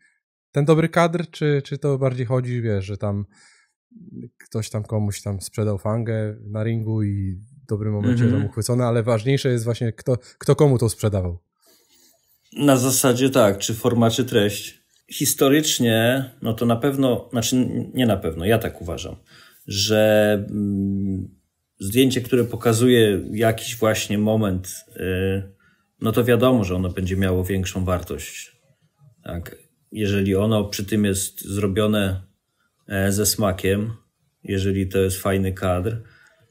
A: ten dobry kadr, czy, czy to bardziej chodzi, wiesz, że tam ktoś tam komuś tam sprzedał fangę na ringu i dobrym momencie mm -hmm. tam mhm. uchwycone, ale ważniejsze jest właśnie kto, kto komu to sprzedawał.
B: Na zasadzie tak, czy forma, czy treść. Historycznie, no to na pewno, znaczy nie na pewno, ja tak uważam, że mm, zdjęcie, które pokazuje jakiś właśnie moment, yy, no to wiadomo, że ono będzie miało większą wartość. Tak? Jeżeli ono przy tym jest zrobione e, ze smakiem, jeżeli to jest fajny kadr,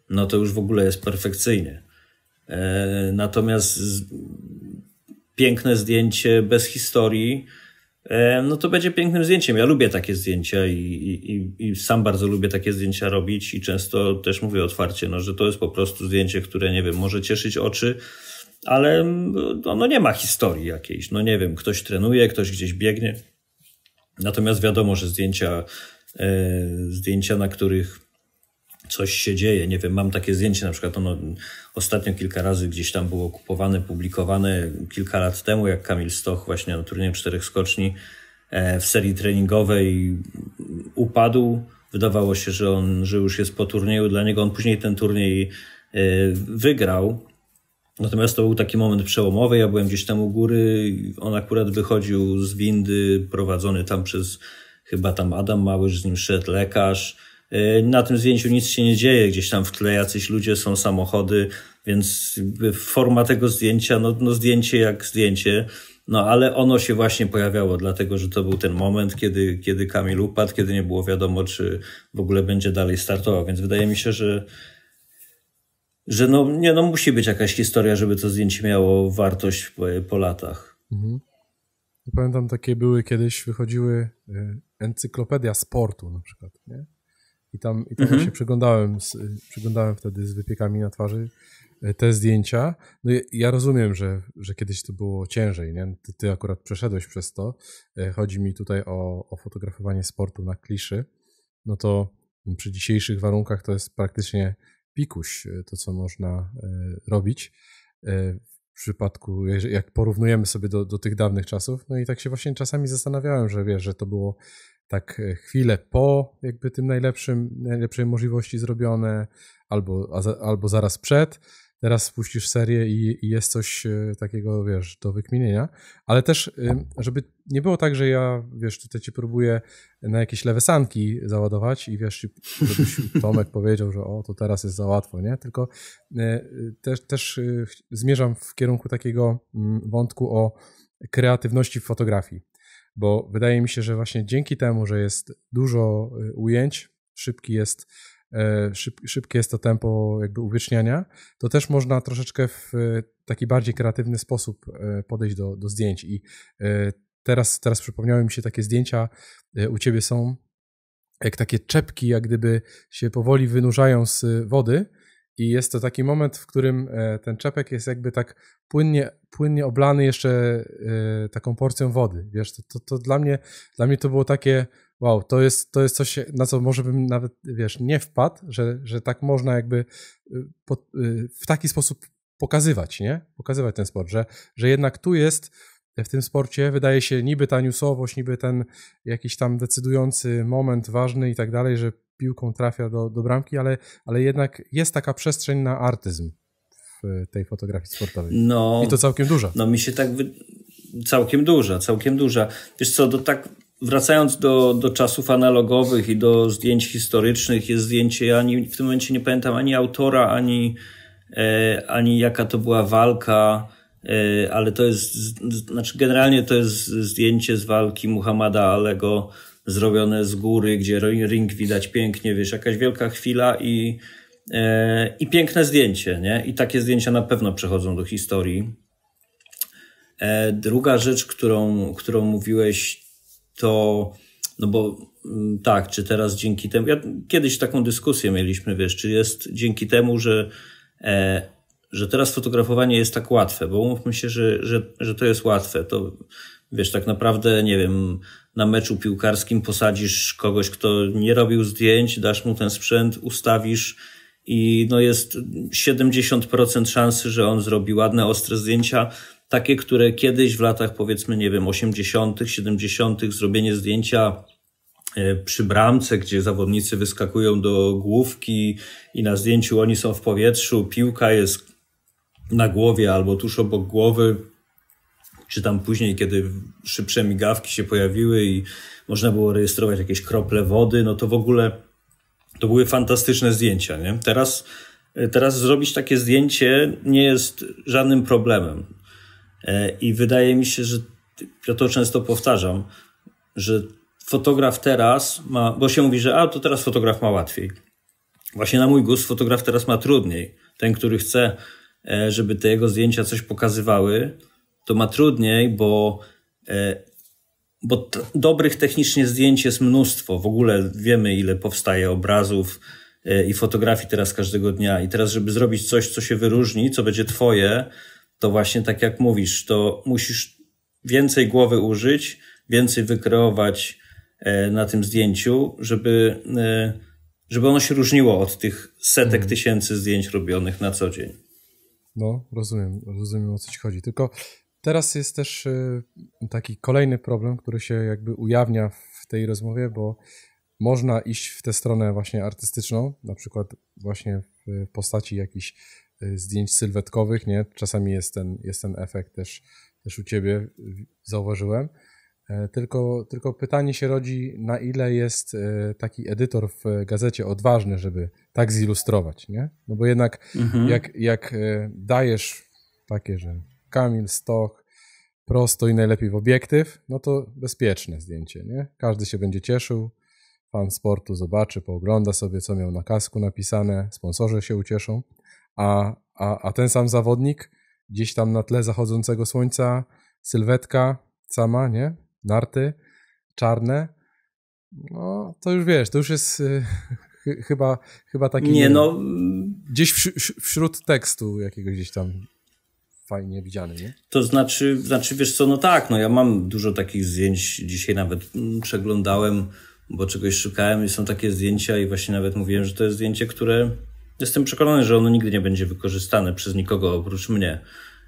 B: no to już w ogóle jest perfekcyjnie. E, natomiast piękne zdjęcie bez historii, e, no to będzie pięknym zdjęciem. Ja lubię takie zdjęcia i, i, i, sam bardzo lubię takie zdjęcia robić i często też mówię otwarcie, no, że to jest po prostu zdjęcie, które, nie wiem, może cieszyć oczy, ale ono mm, no nie ma historii jakiejś. No nie wiem, ktoś trenuje, ktoś gdzieś biegnie. Natomiast wiadomo, że zdjęcia, e, zdjęcia na których coś się dzieje. Nie wiem, mam takie zdjęcie na przykład, ono ostatnio kilka razy gdzieś tam było kupowane, publikowane kilka lat temu, jak Kamil Stoch właśnie na turnieju czterech skoczni e, w serii treningowej upadł. Wydawało się, że on, że już jest po turnieju dla niego. On później ten turniej e, wygrał. Natomiast to był taki moment przełomowy. Ja byłem gdzieś tam u góry. On akurat wychodził z windy prowadzony tam przez chyba tam Adam Małyż z nim szedł lekarz Y, na tym zdjęciu nic się nie dzieje, gdzieś tam w tle jacyś ludzie, są samochody, więc forma tego zdjęcia, no, no zdjęcie jak zdjęcie, no ale ono się właśnie pojawiało, dlatego że to był ten moment, kiedy, kiedy Kamil upadł, kiedy nie było wiadomo, czy w ogóle będzie dalej startował, więc wydaje mi się, że że no, nie, no musi być jakaś historia, żeby to zdjęcie miało wartość po, po latach.
A: Mhm. Pamiętam, takie były kiedyś, wychodziły y, encyklopedia sportu na przykład, nie? I tam, i tam mhm. się przeglądałem, z, przeglądałem wtedy z wypiekami na twarzy e, te zdjęcia. No ja, ja rozumiem, że, że kiedyś to było ciężej, nie? Ty, ty akurat przeszedłeś przez to. E, chodzi mi tutaj o, o fotografowanie sportu na kliszy. No to przy dzisiejszych warunkach to jest praktycznie pikuś e, to, co można robić. W przypadku, jak porównujemy sobie do, do tych dawnych czasów, no i tak się właśnie czasami zastanawiałem, że wiesz, że to było tak e, chwilę po jakby tym najlepszym, najlepszej możliwości zrobione, albo, albo zaraz przed. Teraz spuścisz serię i, i, jest coś e, takiego, wiesz, do wykminienia. Ale też, żeby nie było tak, że ja, wiesz, tutaj ci próbuję na jakieś lewe sanki załadować i wiesz, żebyś Tomek powiedział, że o, to teraz jest za łatwo, nie? Tylko e, też, też zmierzam w kierunku takiego mm, wątku o kreatywności w fotografii bo wydaje mi się, że właśnie dzięki temu, że jest dużo y, ujęć, szybki jest, e, szybkie jest to tempo jakby uwieczniania, to też można troszeczkę w y, taki bardziej kreatywny sposób e, podejść do, do zdjęć i e, teraz, teraz przypomniały mi się takie zdjęcia u ciebie są jak takie czepki, jak gdyby się powoli wynurzają z wody i jest to taki moment, w którym e, ten czepek jest jakby tak płynnie, płynnie oblany jeszcze e, taką porcją wody. Wiesz, to, to, to dla, mnie, dla mnie to było takie, wow, to jest, to jest coś, na co może bym nawet, wiesz, nie wpadł, że, że tak można jakby e, w taki sposób pokazywać, nie? Pokazywać ten sport, że, że jednak tu jest w tym sporcie, wydaje się niby ta newsowość, niby ten jakiś tam decydujący moment ważny i tak dalej, że piłką trafia do, do bramki, ale, ale jednak jest taka przestrzeń na artyzm w tej fotografii sportowej. No, I to całkiem duża. No
B: mi się tak... Wy... Całkiem duża, całkiem duża. Wiesz co, do tak Wracając do, do czasów analogowych i do zdjęć historycznych, jest zdjęcie, ja ani, w tym momencie nie pamiętam ani autora, ani, e, ani jaka to była walka, e, ale to jest, z, znaczy generalnie to jest zdjęcie z walki Muhammada Alego zrobione z góry, gdzie ring widać pięknie, wiesz, jakaś wielka chwila i, e, i piękne zdjęcie, nie? I takie zdjęcia na pewno przechodzą do historii. E, druga rzecz, którą, którą mówiłeś, to, no bo mm, tak, czy teraz dzięki temu, ja, kiedyś taką dyskusję mieliśmy, wiesz, czy jest dzięki temu, że, e, że teraz fotografowanie jest tak łatwe, bo umówmy się, że, że, że to jest łatwe, to wiesz, tak naprawdę, nie wiem, na meczu piłkarskim posadzisz kogoś, kto nie robił zdjęć, dasz mu ten sprzęt, ustawisz i no jest 70% szansy, że on zrobi ładne, ostre zdjęcia, takie, które kiedyś w latach powiedzmy, nie wiem, 80., 70., zrobienie zdjęcia e, przy bramce, gdzie zawodnicy wyskakują do główki i na zdjęciu oni są w powietrzu, piłka jest na głowie albo tuż obok głowy, czy tam później, kiedy szybsze migawki się pojawiły i można było rejestrować jakieś krople wody, no to w ogóle to były fantastyczne zdjęcia, nie? Teraz, teraz zrobić takie zdjęcie nie jest żadnym problemem. E, I wydaje mi się, że ja to często powtarzam, że fotograf teraz ma, bo się mówi, że a to teraz fotograf ma łatwiej. Właśnie na mój gust fotograf teraz ma trudniej. Ten, który chce, e, żeby te jego zdjęcia coś pokazywały, to ma trudniej, bo, e, bo dobrych technicznie zdjęć jest mnóstwo. W ogóle wiemy, ile powstaje obrazów e, i fotografii teraz każdego dnia. I teraz, żeby zrobić coś, co się wyróżni, co będzie Twoje, to właśnie tak jak mówisz, to musisz więcej głowy użyć, więcej wykreować e, na tym zdjęciu, żeby, żeby ono się różniło od tych setek mhm. tysięcy zdjęć robionych na co dzień.
A: No, rozumiem, rozumiem o co ci chodzi. Tylko Teraz jest też y, taki kolejny problem, który się jakby ujawnia w tej rozmowie, bo można iść w tę stronę właśnie artystyczną, na przykład właśnie w postaci jakichś y, zdjęć sylwetkowych, nie? Czasami jest ten, jest ten efekt też, też u ciebie, zauważyłem. E, tylko, tylko pytanie się rodzi, na ile jest e, taki edytor w gazecie odważny, żeby tak zilustrować, nie? No bo jednak mhm. jak, jak e, dajesz takie, że Kamil Stoch, prosto i najlepiej w obiektyw, no to bezpieczne zdjęcie, nie? Każdy się będzie cieszył, fan sportu zobaczy, poogląda sobie, co miał na kasku napisane, sponsorzy się ucieszą, a, a, a ten sam zawodnik gdzieś tam na tle zachodzącego słońca, sylwetka sama, nie? Narty czarne, no to już wiesz, to już jest y, ch chyba, chyba taki... Nie, nie no... Gdzieś wśród tekstu jakiegoś gdzieś tam fajnie widziany, nie?
B: To znaczy, znaczy wiesz co, no tak, no ja mam dużo takich zdjęć, dzisiaj nawet mm, przeglądałem, bo czegoś szukałem i są takie zdjęcia i właśnie nawet mówiłem, że to jest zdjęcie, które jestem przekonany, że ono nigdy nie będzie wykorzystane przez nikogo oprócz mnie.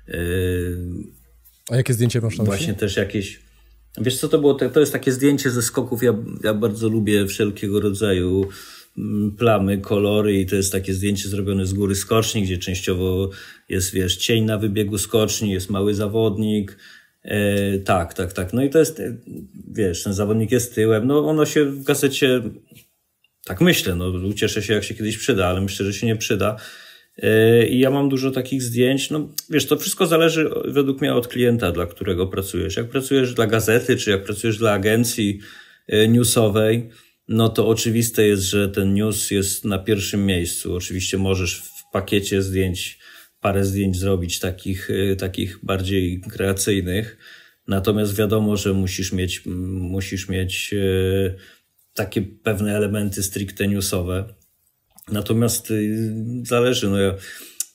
B: Yy...
A: A jakie zdjęcie masz na myśli? Właśnie
B: też jakieś... Wiesz co to było? To jest takie zdjęcie ze skoków. Ja, ja bardzo lubię wszelkiego rodzaju Mm, plamy, kolory i to jest takie zdjęcie zrobione z góry skoczni, gdzie częściowo jest, wiesz, cień na wybiegu skoczni, jest mały zawodnik, e, tak, tak, tak. No i to jest, e, wiesz, ten zawodnik jest tyłem. No ono się w gazecie, tak myślę, no ucieszę się jak się kiedyś przyda, ale myślę, że się nie przyda. E, I ja mam dużo takich zdjęć. No wiesz, to wszystko zależy według mnie od klienta, dla którego pracujesz. Jak pracujesz dla gazety, czy jak pracujesz dla agencji newsowej, no to oczywiste jest, że ten news jest na pierwszym miejscu. Oczywiście możesz w pakiecie zdjęć parę zdjęć zrobić takich, y, takich bardziej kreacyjnych, natomiast wiadomo, że musisz mieć, musisz mieć y, takie pewne elementy stricte newsowe. Natomiast y, zależy, no ja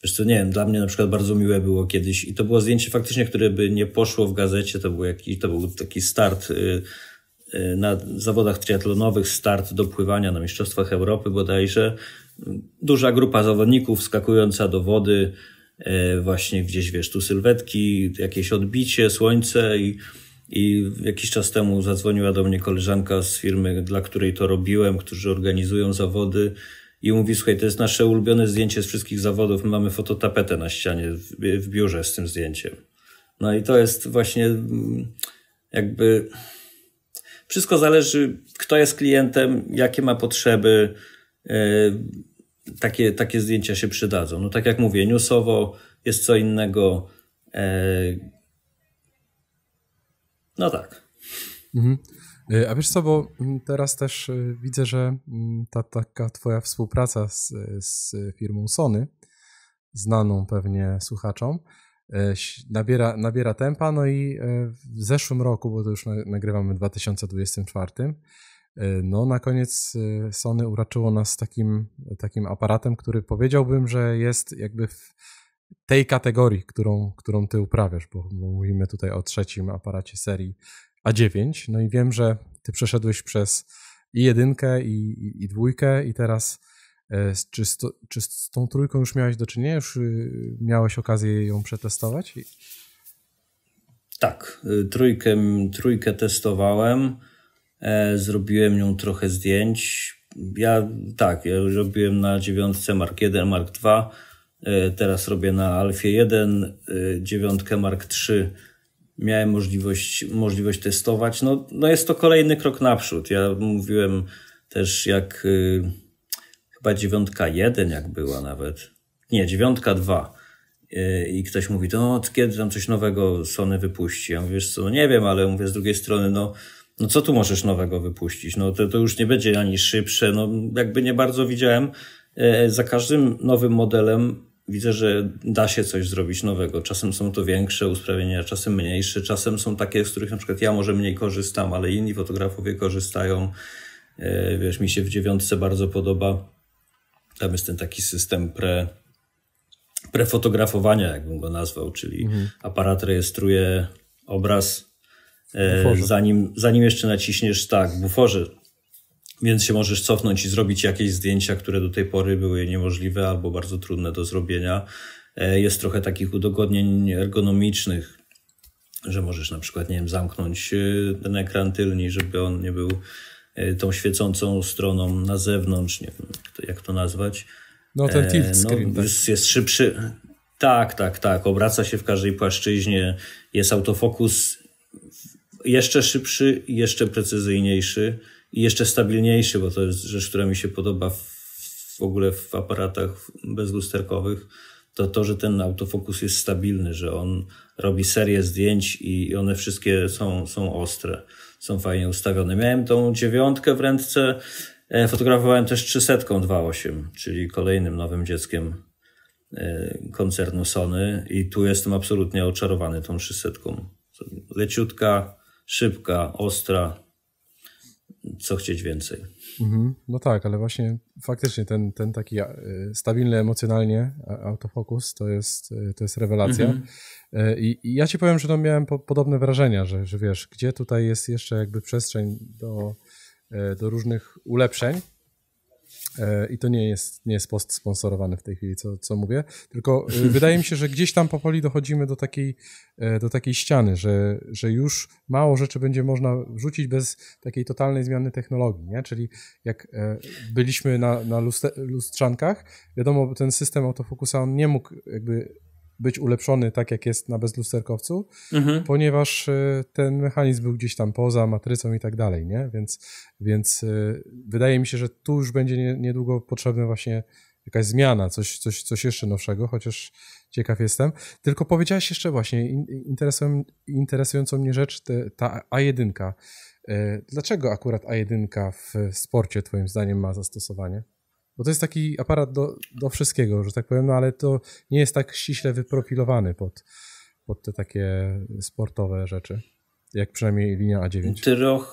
B: Wiesz co, nie wiem, dla mnie na przykład bardzo miłe było kiedyś i to było zdjęcie faktycznie, które by nie poszło w gazecie, to był, jakiś, to był taki start Y, na zawodach triatlonowych, start do pływania na Mistrzostwach Europy bodajże. Duża grupa zawodników skakująca do wody, y, właśnie gdzieś, wiesz, tu sylwetki, jakieś odbicie, słońce i, i jakiś czas temu zadzwoniła do mnie koleżanka z firmy, dla której to robiłem, którzy organizują zawody i mówi, słuchaj, to jest nasze ulubione zdjęcie z wszystkich zawodów, my mamy fototapetę na ścianie w biurze z tym zdjęciem. No i to jest właśnie mm, jakby wszystko zależy, kto jest klientem, jakie ma potrzeby. E, takie, takie zdjęcia się przydadzą. No tak jak mówię, newsowo jest co innego. E, no tak.
A: Mhm. E, a wiesz co, bo mm, teraz też widzę, że mm, ta taka twoja współpraca z, z firmą Sony, znaną pewnie słuchaczom, E, nabiera, nabiera tempa, no i e, w zeszłym roku, bo to już nagrywamy w 2024, e, no na koniec Sony uraczyło nas takim, takim aparatem, który powiedziałbym, że jest jakby w tej kategorii, którą, którą ty uprawiasz, bo, bo mówimy tutaj o trzecim aparacie serii A9, no i wiem, że ty przeszedłeś przez i jedynkę, i, i, i dwójkę, i teraz E, czy z, to, czy z tą trójką już miałeś do czynienia? Już y, miałeś okazję ją przetestować?
B: Tak, y, trójkę, trójkę testowałem. E, zrobiłem nią trochę zdjęć. Ja tak, ja robiłem na dziewiątce Mark 1, Mark 2. E, teraz robię na Alfie 1, y, dziewiątkę Mark 3. Miałem możliwość, możliwość testować. No, no jest to kolejny krok naprzód. Ja mówiłem też, jak chyba dziewiątka jeden jak była nawet. Nie, dziewiątka dwa. I ktoś mówi, no od kiedy tam coś nowego Sony wypuści? Ja mówię, wiesz co, no nie wiem, ale mówię z drugiej strony, no, no co tu możesz nowego wypuścić? No to, to już nie będzie ani szybsze, no jakby nie bardzo widziałem. E, za każdym nowym modelem widzę, że da się coś zrobić nowego. Czasem są to większe usprawnienia, czasem mniejsze, czasem są takie, z których na przykład ja może mniej korzystam, ale inni fotografowie korzystają. E, wiesz, mi się w dziewiątce bardzo podoba tam jest ten taki system pre, prefotografowania, jakbym go nazwał, czyli mhm. aparat rejestruje obraz, e, zanim, zanim jeszcze naciśniesz tak, buforze, więc się możesz cofnąć i zrobić jakieś zdjęcia, które do tej pory były niemożliwe albo bardzo trudne do zrobienia. E, jest trochę takich udogodnień ergonomicznych, że możesz na przykład, nie wiem, zamknąć e, ten ekran tylny, żeby on nie był E, tą świecącą stroną na zewnątrz, nie wiem jak to nazwać. No ten e, tilt no, screen. No, tak. Jest szybszy. Tak, tak, tak. Obraca się w każdej płaszczyźnie. Jest autofokus jeszcze szybszy, jeszcze precyzyjniejszy i jeszcze stabilniejszy, bo to jest rzecz, która mi się podoba w ogóle w aparatach bezlusterkowych, to to, że ten autofokus jest stabilny, że on robi serię zdjęć i one wszystkie są, są ostre są fajnie ustawione. Miałem tą dziewiątkę w ręce, e, fotografowałem też 300 2.8, czyli kolejnym nowym dzieckiem e, koncernu Sony i tu jestem absolutnie oczarowany tą 300. Leciutka, szybka, ostra, co chcieć więcej.
A: Mhm. No tak, ale właśnie faktycznie ten, ten taki e, stabilny emocjonalnie autofokus to jest, e, to jest rewelacja. Mhm. E, I, I, ja ci powiem, że no miałem po, podobne wrażenia, że, że wiesz, gdzie tutaj jest jeszcze jakby przestrzeń do, do różnych ulepszeń, E, I to nie jest, nie jest post sponsorowany w tej chwili, co, co mówię. Tylko e, wydaje mi się, że gdzieś tam powoli dochodzimy do takiej, e, do takiej ściany, że, że już mało rzeczy będzie można wrzucić bez takiej totalnej zmiany technologii. Nie? Czyli jak byliśmy na, na lustrzankach, wiadomo, ten system autofokusa on nie mógł jakby być ulepszony tak, jak jest na bezlusterkowcu, mhm. ponieważ e, ten mechanizm był gdzieś tam poza matrycą i tak dalej, nie? Więc, więc e, wydaje mi się, że tu już będzie niedługo potrzebna właśnie jakaś zmiana, coś, coś, coś jeszcze nowszego, chociaż ciekaw jestem. Tylko powiedziałeś jeszcze właśnie interesującą mnie rzecz, ta A1. E, dlaczego akurat A1 w sporcie twoim zdaniem ma zastosowanie? Bo to jest taki aparat do, do wszystkiego, że tak powiem, no ale to nie jest tak ściśle wyprofilowany pod, pod te takie sportowe rzeczy, jak przynajmniej linia A9.
B: Trochę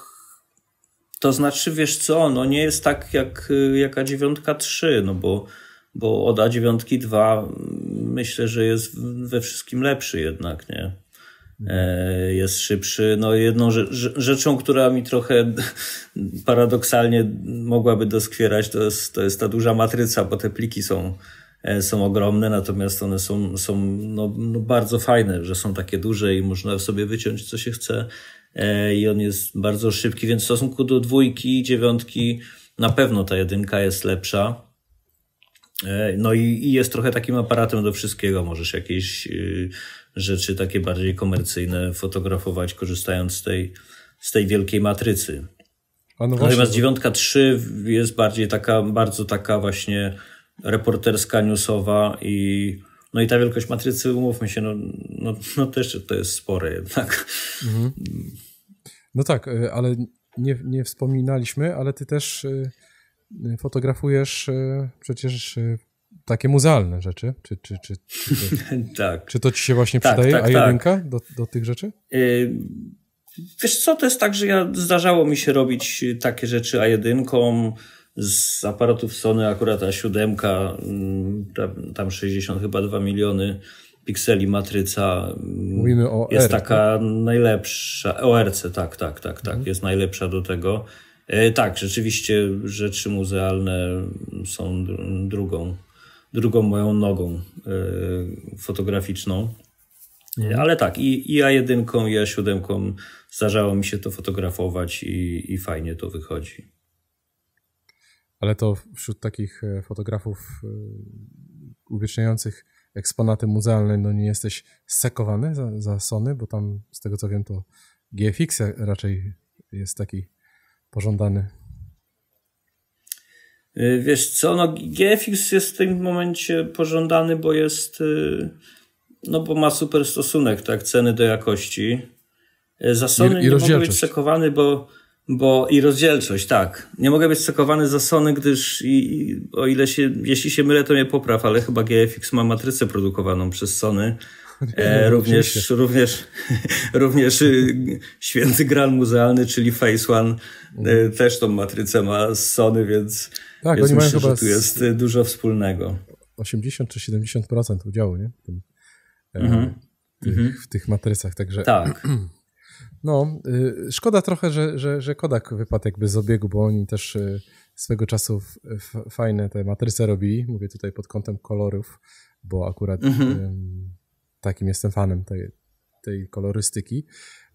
B: to znaczy, wiesz co, no nie jest tak jak, jak A9-3, no bo, bo od A9-2 mm, myślę, że jest we wszystkim lepszy jednak, nie? E, jest szybszy. No jedną rzeczą, która mi trochę paradoksalnie mogłaby doskwierać, to jest, to jest ta duża matryca, bo te pliki są, e, są ogromne, natomiast one są, są no, no bardzo fajne, że są takie duże i można sobie wyciąć co się chce e, i on jest bardzo szybki, więc w stosunku do dwójki, dziewiątki na pewno ta jedynka jest lepsza. No i, i jest trochę takim aparatem do wszystkiego. Możesz jakieś y, rzeczy takie bardziej komercyjne fotografować, korzystając z tej, z tej wielkiej matrycy. No Natomiast dziewiątka 3 jest bardziej taka, bardzo taka właśnie reporterska, newsowa i no i ta wielkość matrycy, umówmy się, no, no, no też to jest spore jednak.
A: Mhm. No tak, y, ale nie, nie wspominaliśmy, ale ty też y, y, fotografujesz przecież takie muzealne rzeczy? Czy, czy, czy, czy, czy to, tak. czy to ci się właśnie tak, przydaje, tak, a tak. jedynka tak. do, do tych rzeczy?
B: Y, wiesz co, to jest tak, że ja zdarzało mi się robić takie rzeczy a jedynką, z aparatów Sony akurat a siódemka, mm, tam 60 chyba 2 miliony pikseli matryca mm, Mówimy o jest R, taka tak? najlepsza, ORC, tak, tak, tak, mhm. tak, jest najlepsza do tego. Y, tak, rzeczywiście rzeczy muzealne są drugą drugą moją nogą e, fotograficzną. E, ale tak, i, i jedynką, 1 i ja siódemką zdarzało mi się to fotografować i, i fajnie to wychodzi.
A: Ale to wśród takich e, fotografów uwieczniających eksponaty muzealne, no nie jesteś sekowany za, za Sony, bo tam z tego co wiem to GFX raczej jest taki pożądany.
B: Y, wiesz co, no GFX jest w tym momencie pożądany, bo jest, y, no bo ma super stosunek, tak, ceny do jakości. Y, za Sony I, i nie mogę być cekowany, bo, bo i rozdzielczość, tak. Nie mogę być cekowany za Sony, gdyż i, i, o ile się, jeśli się mylę, to mnie popraw, ale chyba GFX ma matrycę produkowaną przez Sony, E, również, również, również y, święty gral muzealny, czyli Face One, e, mhm. też tą matrycę ma z Sony, więc, tak, więc myślę, że tu jest e,
A: dużo wspólnego. 80 czy 70% udziału nie? W, tym, e, mhm. tych, mhm. w tych matrycach, także... Tak. No, y, szkoda trochę, że, że, że Kodak wypadł jakby z obiegu, bo oni też y, swego czasu fajne te matryce robili, mówię tutaj pod kątem kolorów, bo akurat mm -hmm takim jestem fanem tej, tej kolorystyki,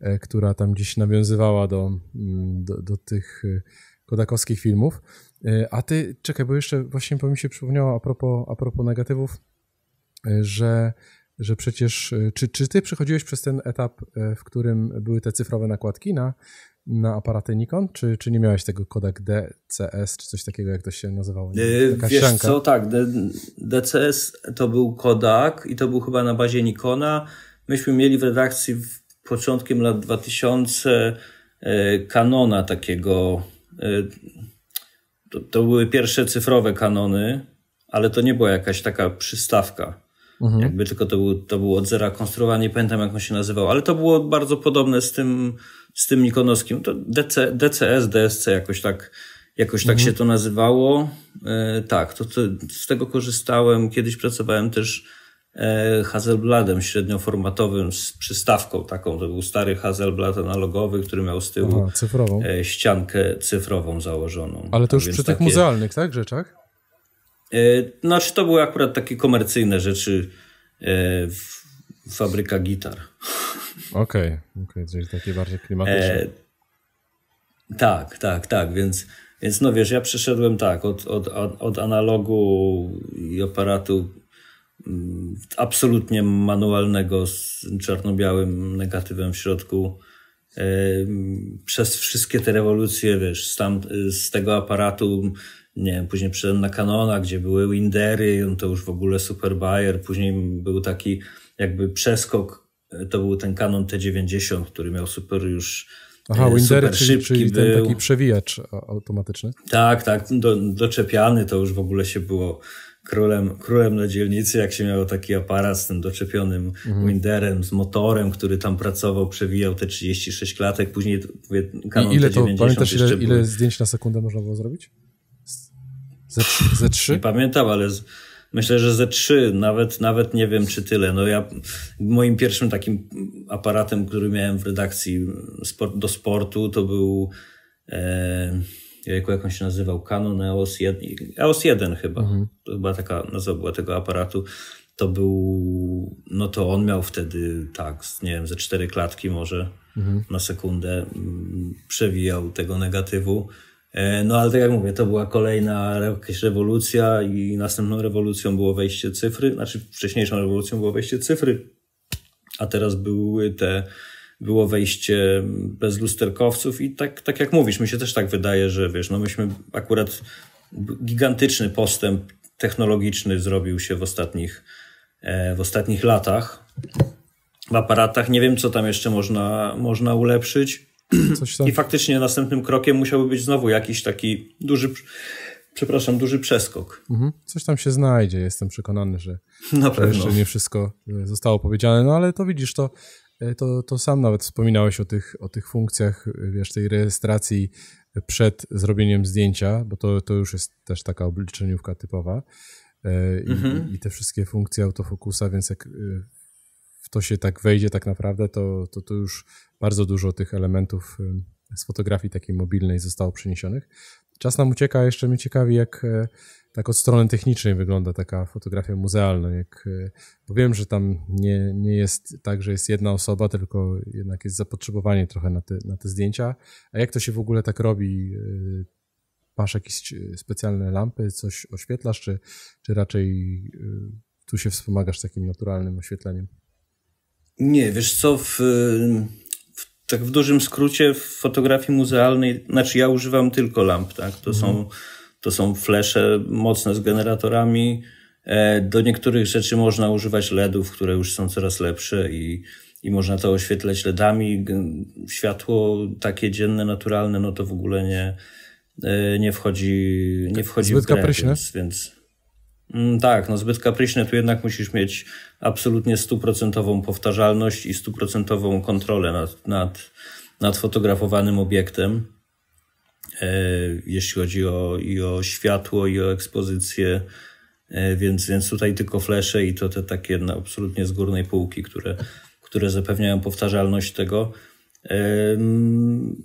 A: e, która tam gdzieś nawiązywała do, mm, do, do tych e, kodakowskich filmów. E, a ty, czekaj, bo jeszcze właśnie mi się przypomniało a propos, a propos negatywów, że, że przecież, czy, czy ty przechodziłeś przez ten etap, w którym były te cyfrowe nakładki na, na aparaty Nikon? Czy, czy nie miałeś tego Kodak DCS, czy coś takiego, jak to się nazywało? Nie? Yy, taka Wiesz szanka. co,
B: tak, D DCS to był Kodak i to był chyba na bazie Nikona. Myśmy mieli w redakcji w początkiem lat 2000 kanona e, takiego. E, to, to były pierwsze cyfrowe kanony, ale to nie była jakaś taka przystawka. Mhm. Jakby tylko to, był, to było od zera konstruowanie, nie pamiętam jak on się nazywał, ale to było bardzo podobne z tym, z tym Nikonowskim. To DC, DCS, DSC jakoś tak, jakoś tak mhm. się to nazywało. E, tak, to, to, z tego korzystałem. Kiedyś pracowałem też e, Hazelbladem średnioformatowym z przystawką taką. To był stary Hazelblad analogowy, który miał z tyłu Aha, cyfrową. E, ściankę cyfrową założoną. Ale to już przy tych
A: muzealnych, tak, rzeczach?
B: E, znaczy to były akurat takie komercyjne rzeczy, e, fabryka gitar.
A: Okej, okay, okay, coś takie bardziej klimatyczne. E,
B: tak, tak, tak, więc, więc no wiesz, ja przeszedłem tak, od, od, od analogu i aparatu mm, absolutnie manualnego z czarno-białym negatywem w środku e, przez wszystkie te rewolucje, wiesz, z, tam, z tego aparatu, nie wiem, później przyszedłem na Canona, gdzie były Windery, to już w ogóle super Bayer, później był taki jakby przeskok E, to był ten Canon T90, który miał e, super już Aha, szybki, czyli, czyli był. ten taki
A: przewijacz e, automatyczny.
B: Tak, tak, do, doczepiany to już w ogóle się było królem, królem na dzielnicy, jak się miało taki aparat z tym doczepionym mhm. Winderem, z motorem, który tam pracował, przewijał te 36 klatek, później
A: mówię, Canon I ile to, pamiętasz ile, ile zdjęć na sekundę można było zrobić? Ze, ze
B: trzy? Nie pamiętam, ale... Z, myślę, że ze trzy, nawet, nawet nie wiem czy tyle. No ja moim pierwszym takim aparatem, który miałem w redakcji sport, do sportu, to był e, jak on się nazywał, Canon EOS 1, EOS 1 chyba. Mhm. To chyba taka nazwa była tego aparatu. To był, no to on miał wtedy tak, nie wiem, ze cztery klatki może mhm. na sekundę mm, przewijał tego negatywu. E, no ale tak jak mówię, to była kolejna jakaś rewolucja i następną rewolucją było wejście cyfry, znaczy wcześniejszą rewolucją było wejście cyfry, a teraz były te, było wejście bez lusterkowców i tak, tak jak mówisz, mi się też tak wydaje, że wiesz, no myśmy akurat gigantyczny postęp technologiczny zrobił się w ostatnich, e, w ostatnich latach w aparatach. Nie wiem, co tam jeszcze można, można ulepszyć. Coś tam. I faktycznie następnym krokiem musiałby być znowu jakiś taki duży, przepraszam, duży
A: przeskok. Mhm. Coś tam się znajdzie, jestem przekonany, że Na pewno. jeszcze nie wszystko e, zostało powiedziane, no ale to widzisz, to, e, to, to sam nawet wspominałeś o tych, o tych funkcjach, e, wiesz, tej rejestracji przed zrobieniem zdjęcia, bo to, to już jest też taka obliczeniówka typowa. I, mhm. i, te wszystkie funkcje autofokusa, więc jak w to się tak wejdzie tak naprawdę, to, to, to już bardzo dużo tych elementów z fotografii takiej mobilnej zostało przeniesionych. Czas nam ucieka, jeszcze mnie ciekawi, jak e, tak od strony technicznej wygląda taka fotografia muzealna. Jak, e, bo wiem, że tam nie, nie jest tak, że jest jedna osoba, tylko jednak jest zapotrzebowanie trochę na te, na te zdjęcia. A jak to się w ogóle tak robi? E, masz jakieś specjalne lampy, coś oświetlasz, czy, czy raczej tu się wspomagasz takim naturalnym oświetleniem?
B: Nie, wiesz co, w, w, tak w dużym skrócie w fotografii muzealnej, znaczy ja używam tylko lamp, tak? To, są, mhm. to są flesze mocne z generatorami. E, do niektórych rzeczy można używać LEDów, które już są coraz lepsze i, i można to oświetlać LEDami. Światło takie dzienne, naturalne, no to w ogóle nie, e, nie wchodzi, nie wchodzi Zbyt w grę, kapryśne. Więc, więc Mm, tak, no zbyt kapryśne tu jednak musisz mieć absolutnie stuprocentową powtarzalność i stuprocentową kontrolę nad, nad, nad fotografowanym obiektem, e, jeśli chodzi o, i o światło, i o ekspozycję, e, więc, więc tutaj tylko flesze i to te takie no, absolutnie z górnej półki, które, które zapewniają powtarzalność tego. E, mm,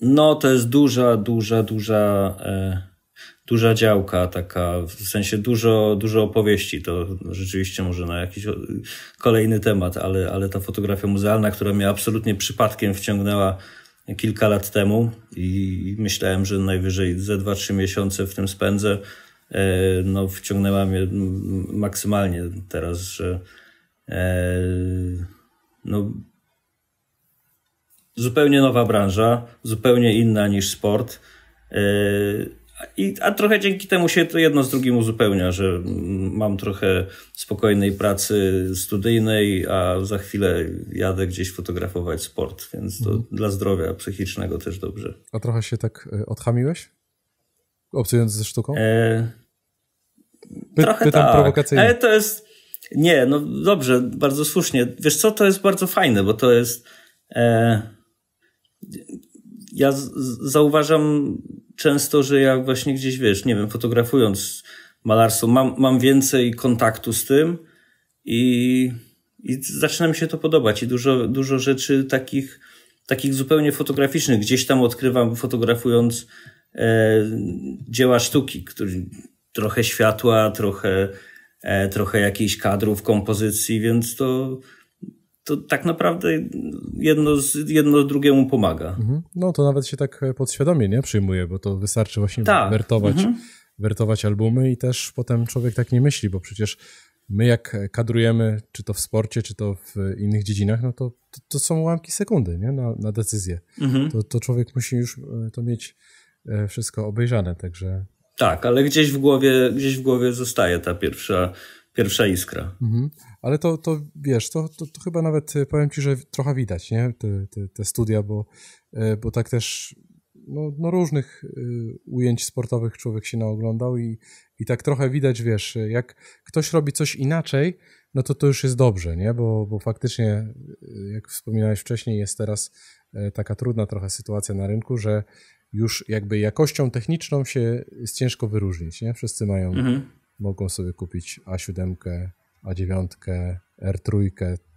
B: no, to jest duża, duża, duża duża działka taka, w sensie dużo, dużo opowieści, to rzeczywiście może na jakiś e, kolejny temat, ale, ale ta fotografia muzealna, która mnie absolutnie przypadkiem wciągnęła kilka lat temu i myślałem, że najwyżej ze 2-3 miesiące w tym spędzę, e, no wciągnęła mnie maksymalnie teraz, że e, no zupełnie nowa branża, zupełnie inna niż sport, i, a trochę dzięki temu się to jedno z drugim uzupełnia, że mam trochę spokojnej pracy studyjnej, a za chwilę jadę gdzieś fotografować sport, więc to mhm. dla zdrowia psychicznego też dobrze.
A: A trochę się tak e, odchamiłeś? Obcując ze sztuką? E... Py trochę pytam tak. prowokacyjnie. Ale
B: to jest. Nie, no dobrze, bardzo słusznie. Wiesz co, to jest bardzo fajne, bo to jest. E... Ja zauważam często, że ja właśnie gdzieś, wiesz, nie wiem, fotografując malarstwo, mam, mam więcej kontaktu z tym i, i zaczyna mi się to podobać i dużo, dużo rzeczy takich, takich zupełnie fotograficznych gdzieś tam odkrywam fotografując e, dzieła sztuki, który, trochę światła, trochę, e, trochę jakichś kadrów, kompozycji, więc to to tak naprawdę jedno, z, jedno drugiemu pomaga.
A: Mhm. No to nawet się tak e, podświadomie nie przyjmuje, bo to wystarczy właśnie tak. wertować, mhm. wertować albumy i też potem człowiek tak nie myśli, bo przecież my jak kadrujemy, czy to w sporcie, czy to w innych dziedzinach, no to, to, to są ułamki sekundy nie? Na, na decyzję. Mhm. To, to człowiek musi już e, to mieć e, wszystko obejrzane, także...
B: Tak, ale gdzieś w głowie, gdzieś w głowie zostaje ta pierwsza pierwsza iskra.
A: Mhm. Ale to, to wiesz, to, to, to, chyba nawet e, powiem ci, że trochę widać, nie? Te, te, te studia, bo, e, bo tak też no, no, różnych e, ujęć sportowych człowiek się naoglądał i, i tak trochę widać, wiesz, jak ktoś robi coś inaczej, no to to już jest dobrze, nie? Bo, bo faktycznie, jak wspominałeś wcześniej, jest teraz taka trudna trochę sytuacja na rynku, że już jakby jakością techniczną się jest ciężko wyróżnić, nie? Wszyscy mają mhm mogą sobie kupić A7, A9, R3,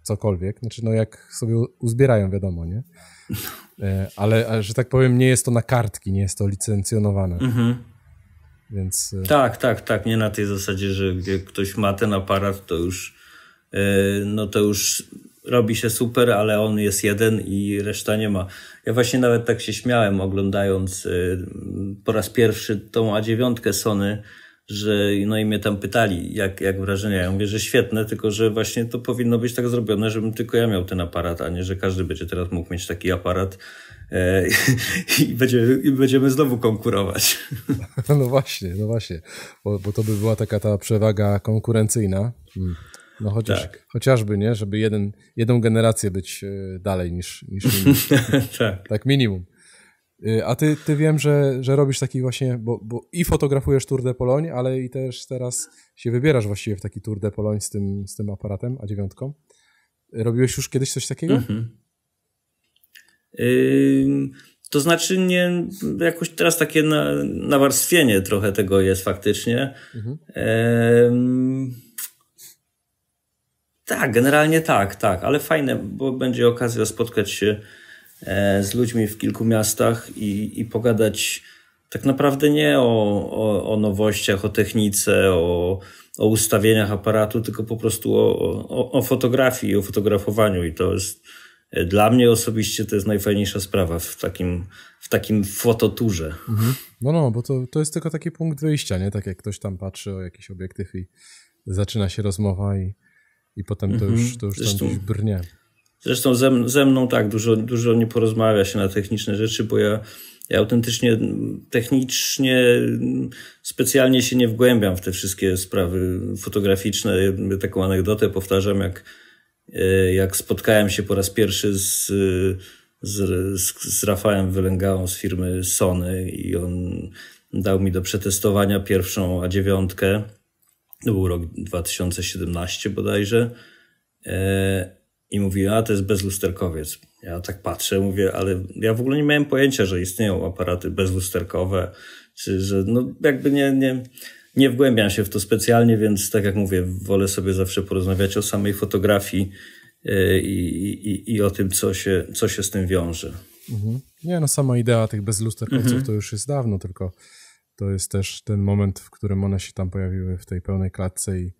A: cokolwiek. Znaczy, no jak sobie uzbierają, wiadomo, nie? E, ale, że tak powiem, nie jest to na kartki, nie jest to licencjonowane. Mhm. Więc... E, tak,
B: tak, tak. Nie na tej zasadzie, że jak ktoś ma ten aparat, to już e, no to już robi się super, ale on jest jeden i reszta nie ma. Ja właśnie nawet tak się śmiałem oglądając po raz pierwszy tą A9 Sony, że no i mnie tam pytali, jak, jak wrażenia. Ja mówię, że świetne, tylko że właśnie to powinno być tak zrobione, żebym tylko ja miał ten aparat, a nie, że każdy będzie teraz mógł mieć taki aparat e, i, będziemy, i będziemy znowu konkurować.
A: No właśnie, no właśnie, bo, bo to by była taka ta przewaga konkurencyjna. Hmm. No chociaż, tak. chociażby, nie? Żeby jeden, jedną generację być e, dalej niż, niż tak. tak minimum. Y, a ty, ty wiem, że, że robisz taki właśnie, bo, bo i fotografujesz Tour de Pologne, ale i też teraz się wybierasz właściwie w taki Tour de Pologne z tym, z tym aparatem A9. Robiłeś już kiedyś coś takiego?
B: Yy, to znaczy nie, jakoś teraz takie na, nawarstwienie trochę tego jest faktycznie. Yy, tak, generalnie tak, tak, ale fajne, bo będzie okazja spotkać się E, z ludźmi w kilku miastach i, i pogadać tak naprawdę nie o, o, o nowościach, o technice, o, o ustawieniach aparatu, tylko po prostu o, o, o fotografii, o fotografowaniu. I to jest e, dla mnie osobiście to jest najfajniejsza sprawa w takim, w takim fototurze.
A: Mhm. No, no, bo to, to jest tylko taki punkt wyjścia, nie? Tak jak ktoś tam patrzy o jakiś obiektyw i zaczyna się rozmowa i, i potem to mhm. już, to już tam gdzieś brnie.
B: Zresztą ze, ze mną tak, dużo, dużo nie porozmawia się na techniczne rzeczy, bo ja, ja autentycznie technicznie specjalnie się nie wgłębiam w te wszystkie sprawy fotograficzne. taką anegdotę powtarzam, jak, e, jak spotkałem się po raz pierwszy z, z, z Rafałem Wylęgałą z firmy Sony i on dał mi do przetestowania pierwszą A9. To był rok 2017 bodajże. E, i mówi, a to jest bezlusterkowiec. Ja tak patrzę, mówię, ale ja w ogóle nie miałem pojęcia, że istnieją aparaty bezlusterkowe, czy że no jakby nie, nie, nie wgłębiam się w to specjalnie, więc tak jak mówię, wolę sobie zawsze porozmawiać o samej fotografii e, i, i, i o tym, co się, co się z tym wiąże.
A: Mhm. Nie, no sama idea tych bezlusterkowców mhm. to już jest dawno, tylko to jest też ten moment, w którym one się tam pojawiły w tej pełnej klatce i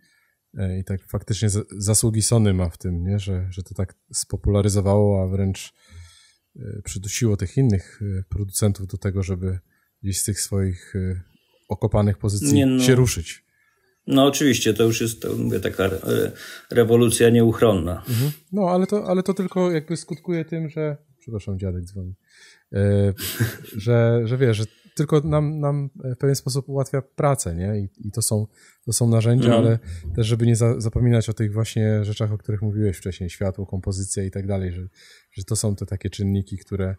A: E, I tak faktycznie zasługi Sony ma w tym, nie? Że, że to tak spopularyzowało, a wręcz e, przydusiło tych innych e, producentów do tego, żeby gdzieś z tych swoich okopanych pozycji nie, no. się ruszyć.
B: No oczywiście, to już jest to, mówię, taka rewolucja nieuchronna.
A: Mhm. No, ale to, ale to tylko jakby skutkuje tym, że... Przepraszam, dziadek dzwoni. Yy, że, że wiesz, że tylko nam, nam e, w pewien sposób ułatwia pracę, nie? I, i to, są, to są narzędzia, mm. ale też, żeby nie za, zapominać o tych właśnie rzeczach, o których mówiłeś wcześniej, światło, kompozycja i tak dalej, że, że to są te takie czynniki, które,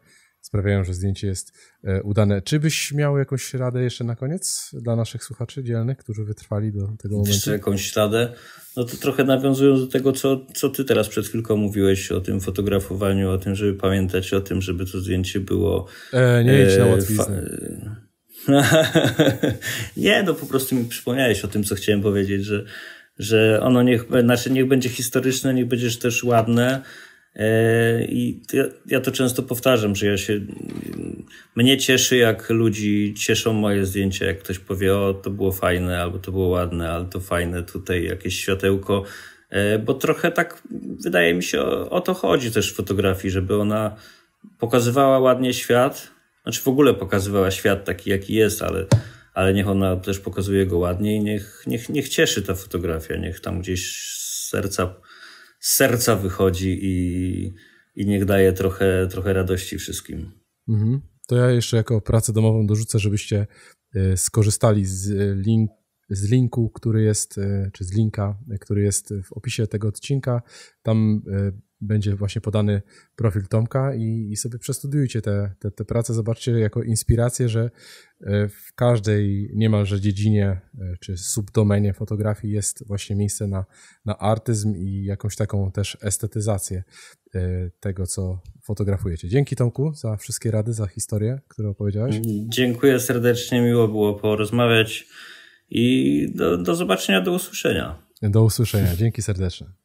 A: sprawiają, że zdjęcie jest e, udane. Czy byś miał jakąś radę jeszcze na koniec dla naszych słuchaczy dzielnych, którzy wytrwali do tego momentu? Jeszcze jakąś
B: radę? No to trochę nawiązując do tego, co, co ty teraz przed chwilką mówiłeś o tym fotografowaniu, o tym, żeby pamiętać o tym, żeby to zdjęcie było...
A: E, nie idź na e, łatwiznę.
B: nie, no po prostu mi przypomniałeś o tym, co chciałem powiedzieć, że, że ono niech, znaczy niech będzie historyczne, niech będzie też ładne, E, I ja, to często powtarzam, że ja się. Mnie cieszy, jak ludzi cieszą moje zdjęcia, jak ktoś powie, o to było fajne, albo to było ładne, albo to fajne, tutaj jakieś światełko. E, bo trochę tak wydaje mi się o, o to chodzi też w fotografii, żeby ona pokazywała ładnie świat, znaczy w ogóle pokazywała świat taki, jaki jest, ale, ale niech ona też pokazuje go ładnie i niech, niech, niech cieszy ta fotografia, niech tam gdzieś z serca z serca wychodzi i, i niech daje trochę, trochę radości wszystkim.
A: Mhm. To ja jeszcze jako pracę domową dorzucę, żebyście e, skorzystali z, e, link, z linku, który jest, e, czy z linka, który jest w opisie tego odcinka. Tam będzie właśnie podany profil Tomka i, i sobie przestudiujcie te, te, te prace, zobaczcie jako inspirację, że e, w każdej niemalże dziedzinie e, czy subdomenie fotografii jest właśnie miejsce na, na artyzm i jakąś taką też estetyzację e, tego, co fotografujecie. Dzięki Tomku za wszystkie rady, za historię, które opowiedziałeś.
B: Dziękuję serdecznie, miło było porozmawiać i do, do zobaczenia, do usłyszenia.
A: Do usłyszenia, dzięki serdecznie.